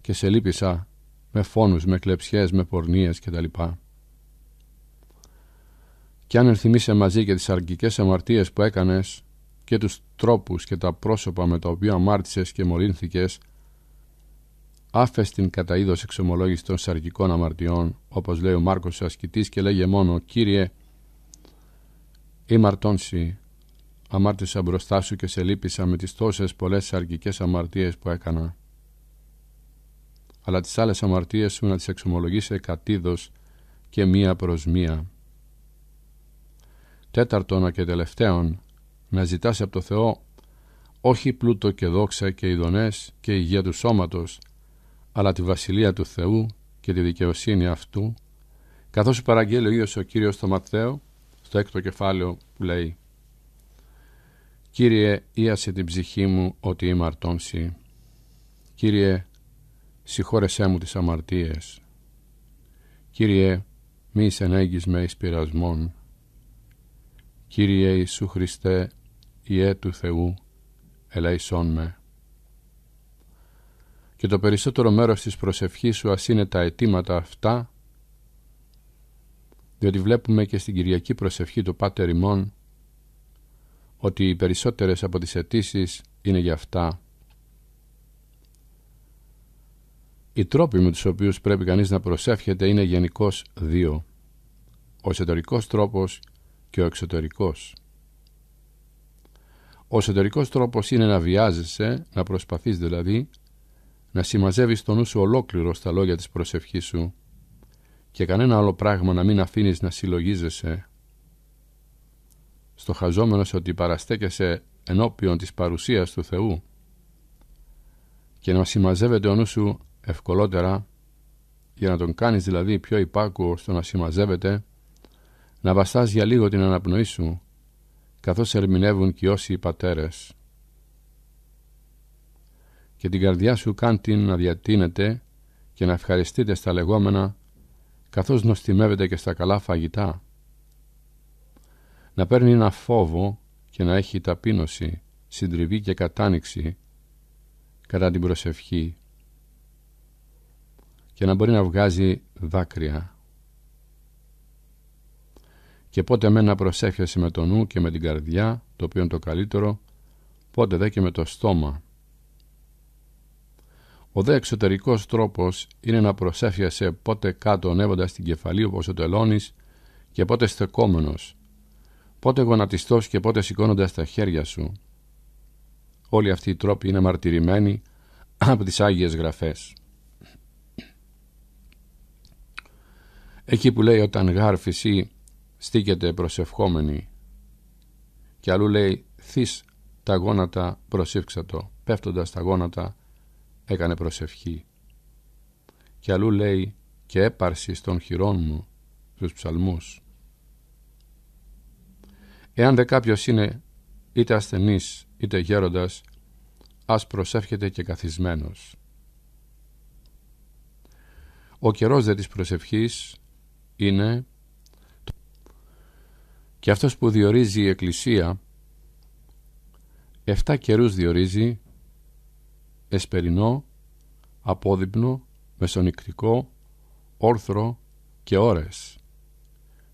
και σε λύπησα με φόνους, με κλεψιές, με πορνίες κτλ». Και αν ενθυμίσαι μαζί και τις αρκικές αμαρτίες που έκανες και τους τρόπους και τα πρόσωπα με τα οποία αμάρτησες και μολύνθηκες, άφες την κατά είδος εξομολόγηση των σαρκικών αμαρτιών, όπως λέει ο Μάρκος ο Ασκητής και λέγε μόνο «Κύριε, ημαρτών αμάρτησα μπροστά σου και σε λύπησα με τις τόσες πολλές αρκικές αμαρτίες που έκανα. Αλλά τις άλλες αμαρτίες σου να τις εξομολογήσει κατίδο και μία προς μία. Τέταρτον και τελευταίον, να ζητάς από το Θεό όχι πλούτο και δόξα και ειδονές και υγεία του σώματος, αλλά τη βασιλεία του Θεού και τη δικαιοσύνη αυτού, καθώς παραγγέλει ο ίδιος ο Κύριος στο Ματθαίο, στο έκτο κεφάλαιο που λέει Κύριε, ίασε την ψυχή μου ότι είμαι αρτώνση. Κύριε, συγχώρεσέ μου τις αμαρτίες. Κύριε, μη εισενέγγεις με εις Κύριε Ιησού Χριστέ, Ιε του Θεού, ελέησόν με. Και το περισσότερο μέρος της προσευχής σου ας είναι τα αιτήματα αυτά, διότι βλέπουμε και στην Κυριακή προσευχή του Πάτερ ημών, ότι οι περισσότερες από τις αιτήσει είναι για αυτά. Οι τρόποι με τους οποίους πρέπει κανείς να προσεύχεται είναι γενικώς δύο. Ο εσωτερικός τρόπος και ο εξωτερικός. Ο εσωτερικός τρόπος είναι να βιάζεσαι, να προσπαθείς δηλαδή, να συμμαζεύεις τον νου σου ολόκληρο στα λόγια της προσευχής σου και κανένα άλλο πράγμα να μην αφήνεις να συλλογίζεσαι στο χαζόμενος ότι παραστέκεσαι ενώπιον της παρουσίας του Θεού και να συμμαζεύεται ο νους σου ευκολότερα για να τον κάνεις δηλαδή πιο υπάκου στο να συμμαζεύεται να βαστάς για λίγο την αναπνοή σου καθώς ερμηνεύουν και όσοι οι πατέρες και την καρδιά σου κάν την να διατείνεται και να ευχαριστείτε στα λεγόμενα καθώς νοστιμεύεται και στα καλά φαγητά να παίρνει ένα φόβο και να έχει ταπείνωση, συντριβή και κατάνοιξη κατά την προσευχή και να μπορεί να βγάζει δάκρυα. Και πότε με να προσεύχεσαι με το νου και με την καρδιά, το οποίο είναι το καλύτερο, πότε δε και με το στόμα. Ο δε εξωτερικός τρόπος είναι να προσεύχεσαι πότε κάτω ανέβοντας την κεφαλή όπως ο τελώνης και πότε στεκόμενος, πότε γονατιστός και πότε σηκώνοντας τα χέρια σου. Όλοι αυτοί οι τρόποι είναι μαρτυρημένοι από τις Άγιες Γραφές. Εκεί που λέει όταν γάρ φυσή στήκεται προσευχόμενη. και αλλού λέει θύς τα γόνατα προσεύξατο πέφτοντας τα γόνατα έκανε προσευχή και αλλού λέει και έπαρση των χειρών μου στους ψαλμούς Εάν δεν κάποιος είναι είτε ασθενής είτε γέροντας, ας προσεύχεται και καθισμένος. Ο καιρός δε της προσευχής είναι και αυτός που διορίζει η Εκκλησία εφτά καιρούς διορίζει εσπερινό, απόδειπνο, μεσονικτικό, όρθρο και ώρες.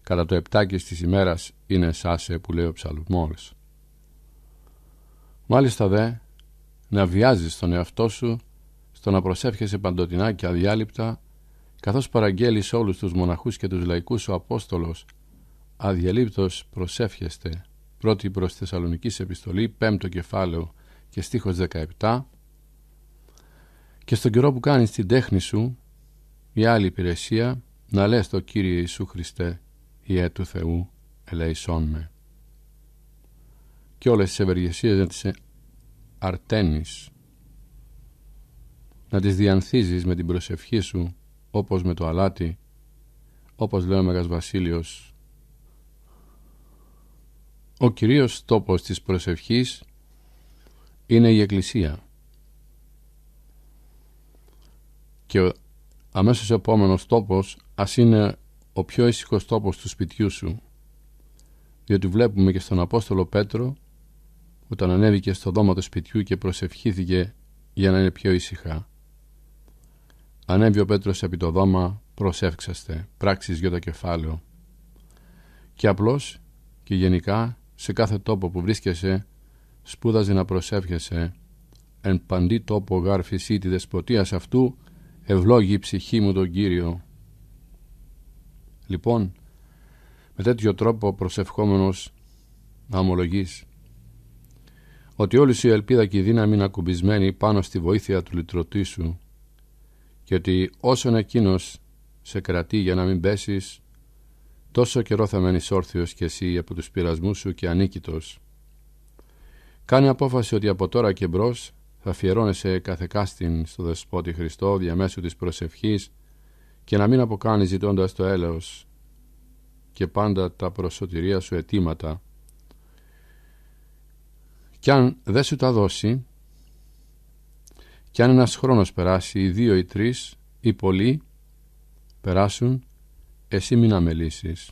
Κατά το επτάκι της ημέρας είναι σάσε που λέει ο ψαλμός. Μάλιστα δε, να βιάζεις τον εαυτό σου στο να προσεύχεσαι παντοτινά και αδιάλειπτα, καθώς παραγγέλεις όλους τους μοναχούς και τους λαϊκούς ο Απόστολος, αδιαλείπτος προσεύχεστε, πρώτη προς Θεσσαλονικής επιστολή, πέμπτο κεφάλαιο και στίχος 17, και στον καιρό που κάνεις την τέχνη σου, η άλλη υπηρεσία, να λες το Κύριε Ιησού Χριστέ, Ιε του Θεού, ελέησόν με. Και όλες τις ευεργεσίες να τις αρταίνεις, να τις διανθίζεις με την προσευχή σου, όπως με το αλάτι, όπως λέει ο Μέγας Βασίλειος. Ο κυρίως τόπος της προσευχής είναι η Εκκλησία. Και ο αμέσως επόμενος τόπος ας είναι ο πιο ήσυχος τόπος του σπιτιού σου διότι βλέπουμε και στον Απόστολο Πέτρο όταν ανέβηκε στο δώμα του σπιτιού και προσευχήθηκε για να είναι πιο ήσυχα. Ανέβη ο Πέτρος επί το δώμα προσεύξαστε, πράξεις για το κεφάλαιο. Και απλώς και γενικά σε κάθε τόπο που βρίσκεσαι σπούδαζε να προσεύχεσαι εν παντή τόπο γάρφησή τη δεσποτείας αυτού ευλόγη η ψυχή μου τον Κύριο. Λοιπόν, με τέτοιο τρόπο προσευχόμενος να ομολογείς ότι όλη σου η ελπίδα και η δύναμη είναι ακουμπισμένη πάνω στη βοήθεια του λυτρωτή σου και ότι όσον εκείνος σε κρατεί για να μην πέσεις τόσο καιρό θα μένεις όρθιος και εσύ από τους πειρασμούς σου και ανίκητος. Κάνε απόφαση ότι από τώρα και μπρος θα αφιερώνεσαι καθεκάστην στο Δεσπότη Χριστό διαμέσου της προσευχής και να μην αποκάνεις ζητώντας το έλεος και πάντα τα προσωτηρία σου αιτήματα. Κι αν δεν σου τα δώσει, κι αν ένας χρόνος περάσει, οι δύο ή τρεις ή πολλοί περάσουν, εσύ μην αμελήσεις.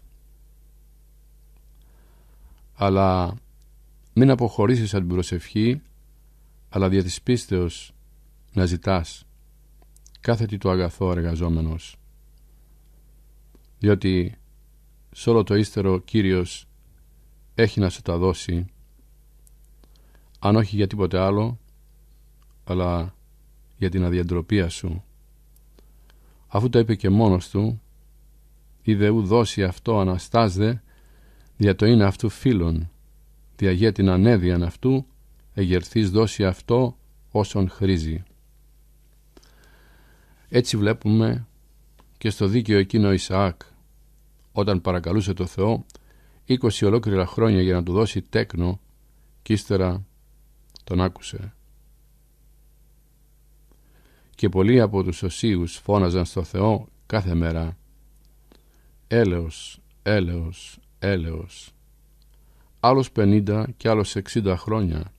Αλλά μην αποχωρήσεις από την προσευχή, αλλά δια της πίστεως να ζητάς κάθε τι το αγαθό εργαζόμενος. Διότι σ' όλο το ύστερο Κύριος έχει να σου τα δώσει αν όχι για τίποτε άλλο αλλά για την αδιαντροπία σου αφού το είπε και μόνος του «Η δεού δώσει αυτό αναστάσδε δια το είναι αυτού φίλων δια την ανέδιαν αυτού εγερθείς δώσει αυτό όσον χρήζει». Έτσι βλέπουμε και στο δίκαιο εκείνο Ισαάκ όταν παρακαλούσε το Θεό 20 ολόκληρα χρόνια για να του δώσει τέκνο και ύστερα τον άκουσε. Και πολλοί από τους οσίους φώναζαν στο Θεό κάθε μέρα «Έλεος, έλεος, έλεος» άλλος 50 και άλλος 60 χρόνια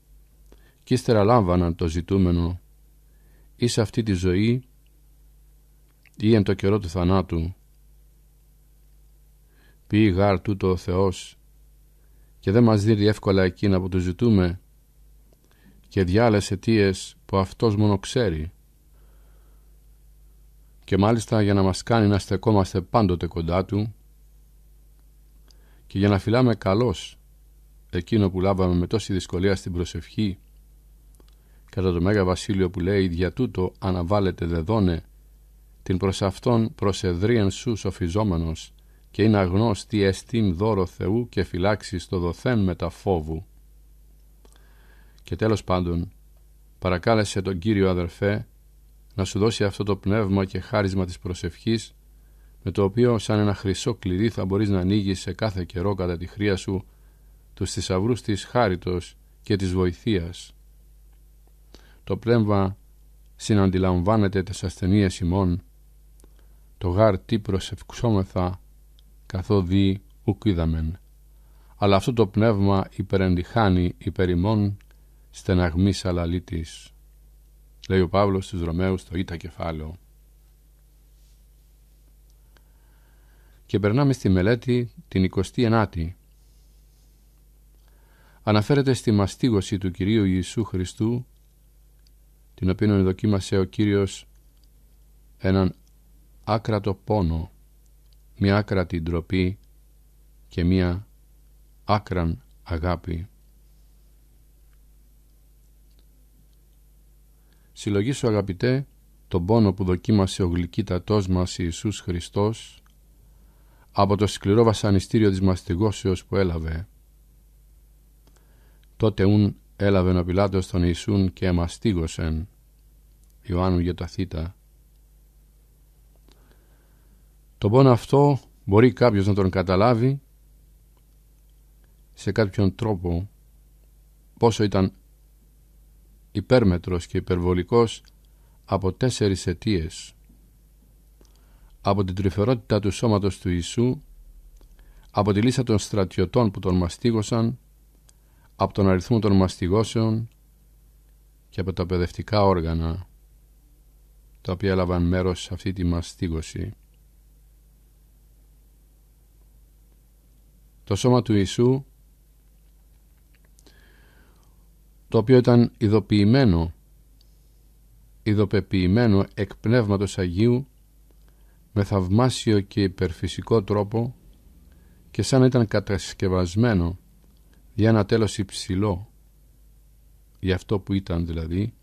και ύστερα λάμβαναν το ζητούμενο «Είσαι αυτή τη ζωή ή εν το καιρό του θανάτου πει γάρ τούτο ο Θεός και δεν μας δίνει εύκολα εκείνα που του ζητούμε και διάλες αιτίες που αυτός μόνο ξέρει και μάλιστα για να μας κάνει να στεκόμαστε πάντοτε κοντά του και για να φυλάμε καλώς εκείνο που λάβαμε με τόση δυσκολία στην προσευχή κατά το Μέγα Βασίλειο που λέει «Δια τούτο αναβάλλεται δεδόνε, την προς αυτόν προσεδρίεν σου σοφιζόμενος, και είναι αγνώστη εστίν δώρο Θεού και φυλάξει το δοθέν τα φόβου. Και τέλος πάντων, παρακάλεσε τον Κύριο αδερφέ να σου δώσει αυτό το πνεύμα και χάρισμα της προσευχής, με το οποίο σαν ένα χρυσό κλειδί θα μπορείς να ανοίγεις σε κάθε καιρό κατά τη χρία σου τους θησαυρούς της χάριτος και της βοηθείας. Το πνεύμα συναντιλαμβάνεται τις ασθενείες ημών, το γάρ τι προσευξόμεθα καθόδι ουκ είδαμεν. Αλλά αυτό το πνεύμα υπερεντυχάνει υπερημών ημών στεναγμής αλαλήτης. Λέει ο Παύλος στους Ρωμαίους στο ΙΤΑ κεφάλαιο. Και περνάμε στη μελέτη την 29η. Αναφέρεται στη μαστίγωση του Κυρίου Ιησού Χριστού την οποία δοκίμασε ο Κύριος έναν άκρατο πόνο μια άκρατη ντροπή και μια άκραν αγάπη. Συλλογή σου αγαπητέ, τον πόνο που δοκίμασε ο γλυκύτατός μας Ιησούς Χριστός από το σκληρό βασανιστήριο της μαστιγώσεως που έλαβε. Τότε ούν έλαβε ο Πιλάτος τον Ιησούν και μαστίγωσεν Ιωάννου για τα το πόνο αυτό μπορεί κάποιος να τον καταλάβει σε κάποιον τρόπο πόσο ήταν υπέρμετρος και υπερβολικός από τέσσερις αιτίες. Από την τρυφερότητα του σώματος του Ιησού, από τη λίστα των στρατιωτών που τον μαστίγωσαν, από τον αριθμό των μαστιγώσεων και από τα παιδευτικά όργανα τα οποία έλαβαν μέρος σε αυτή τη μαστίγωση. το σώμα του Ιησού το οποίο ήταν ειδοποιημένο ειδοπεποιημένο εκ Πνεύματος Αγίου με θαυμάσιο και υπερφυσικό τρόπο και σαν ήταν κατασκευασμένο για ένα τέλος υψηλό για αυτό που ήταν δηλαδή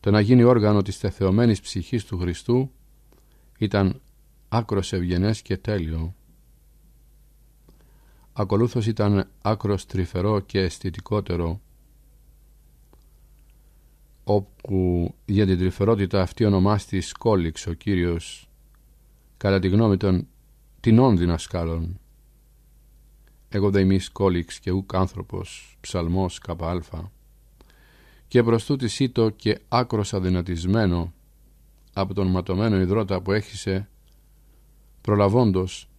το να γίνει όργανο της τεθεωμένης ψυχής του Χριστού ήταν άκρος ευγενές και τέλειο ακολούθως ήταν άκρος τρυφερό και αισθητικότερο όπου για την τρυφερότητα αυτή ονομάστης Σκόλιξ ο Κύριος κατά τη γνώμη των τεινών δυνασκάλων Εγώ δε ημίς Σκόλιξ και ουκ άνθρωπος ψαλμός καπα και προς τούτη σύτο και άκρος αδυνατισμένο από τον ματωμένο υδρότα που έχησε προλαβώντος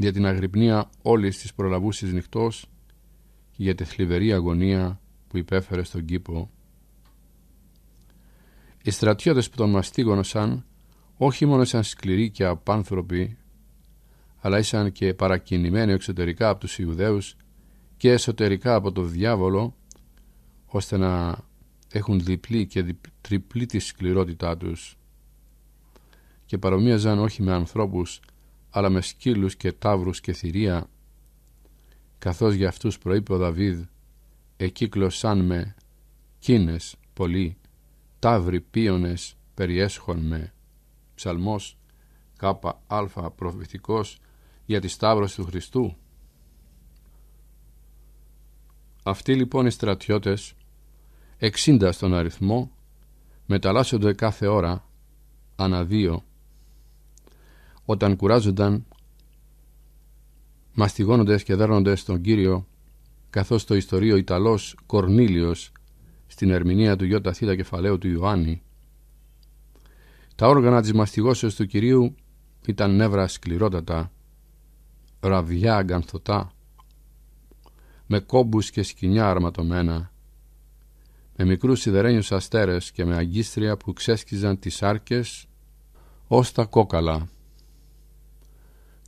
για την αγρυπνία όλης της προλαβούσης νυχτός και για τη θλιβερή αγωνία που υπέφερε στον κήπο. Οι στρατιώτες που τον μαστίγωνοσαν όχι μόνο ήσαν σκληροί και απάνθρωποι αλλά ήσαν και παρακινημένοι εξωτερικά από τους Ιουδαίους και εσωτερικά από τον διάβολο ώστε να έχουν διπλή και τριπλή τη σκληρότητά τους και παρομοίαζαν όχι με ανθρώπους αλλά με σκύλους και τάβρους και θηρία, καθώς για αυτούς προείπε ο Δαβίδ, εκύκλωσαν με κίνες πολλοί, τάβροι πίονες περιέσχον με. Ψαλμός κάπα αλφα προφητικός για τη Σταύρωση του Χριστού. Αυτοί λοιπόν οι στρατιώτες, 60 στον αριθμό, μεταλλάσσονται κάθε ώρα, ανά δύο, όταν κουράζονταν μαστιγώνοντας και δέρνοντας τον Κύριο καθώς το ιστορείο Ιταλός Κορνίλιος στην ερμηνεία του Ιώτα Θήτα κεφαλαίου του Ιωάννη τα όργανα της μαστιγώσεως του Κυρίου ήταν νεύρα σκληρότατα ραβιά αγκανθωτά με κόμπους και σκοινιά αρματωμένα με μικρούς σιδερένιους αστέρες και με αγκίστρια που ξέσκιζαν τις άρκες ως τα κόκαλα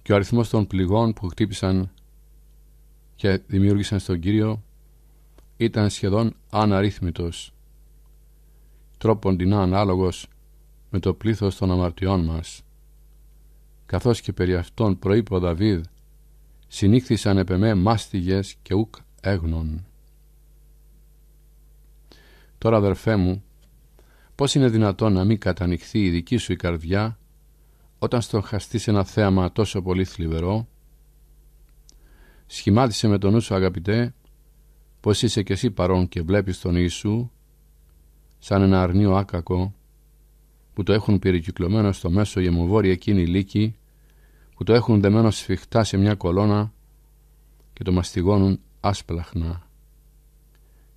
και ο αριθμός των πληγών που χτύπησαν και δημιούργησαν στον Κύριο ήταν σχεδόν αναρρύθμιτος, τρόποντινά ανάλογος με το πλήθος των αμαρτιών μας. Καθώς και περί αυτών προείπε ο Δαβίδ, συνήχθησαν επεμέ μάστιγες και ουκ έγνων. Τώρα αδερφέ μου, πώς είναι δυνατόν να μην κατανοηθεί η δική σου η καρδιά όταν στοχαστείς ένα θέαμα τόσο πολύ θλιβερό, σχημάτισε με τον νου σου αγαπητέ, πως είσαι κι εσύ παρόν και βλέπεις τον Ιησού σαν ένα αρνίο άκακο που το έχουν περικυκλωμένο στο μέσο γεμοβόρη εκείνη λύκη που το έχουν δεμένο σφιχτά σε μια κολόνα και το μαστιγώνουν άσπλαχνα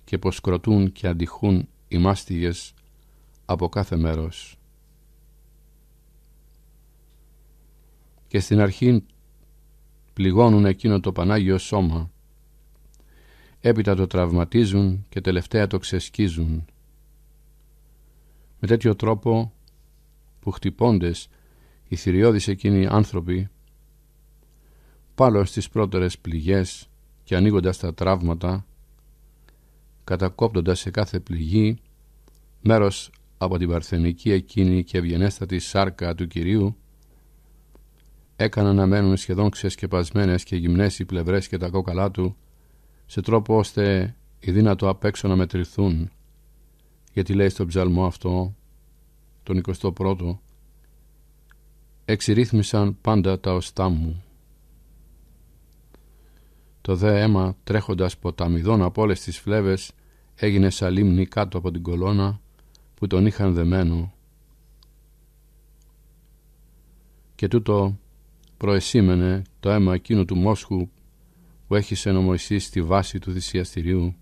και πως κροτούν και αντιχούν οι μάστιγες από κάθε μέρος. και στην αρχή πληγώνουν εκείνο το Πανάγιο σώμα. Έπειτα το τραυματίζουν και τελευταία το ξεσκίζουν. Με τέτοιο τρόπο που χτυπώντες οι θηριώδεις εκείνοι άνθρωποι πάλω στις πρώτερες πληγές και ανοίγοντας τα τραύματα κατακόπτοντας σε κάθε πληγή μέρος από την παρθενική εκείνη και ευγενέστατη σάρκα του Κυρίου έκαναν να μένουν σχεδόν ξεσκεπασμένες και γυμνές οι πλευρές και τα κόκαλά του, σε τρόπο ώστε οι δύνατο απ' έξω να μετρηθούν. Γιατί λέει στον ψαλμό αυτό, τον 21ο, «Εξηρύθμισαν πάντα τα οστά μου». Το δε αίμα, τρέχοντας ποταμιδών από όλες τις φλέβες, έγινε σαν λίμνη κάτω από την κολόνα που τον είχαν δεμένο. Και τούτο προεσήμενε το αίμα εκείνο του Μόσχου που έχει νομοησεί στη βάση του θυσιαστηρίου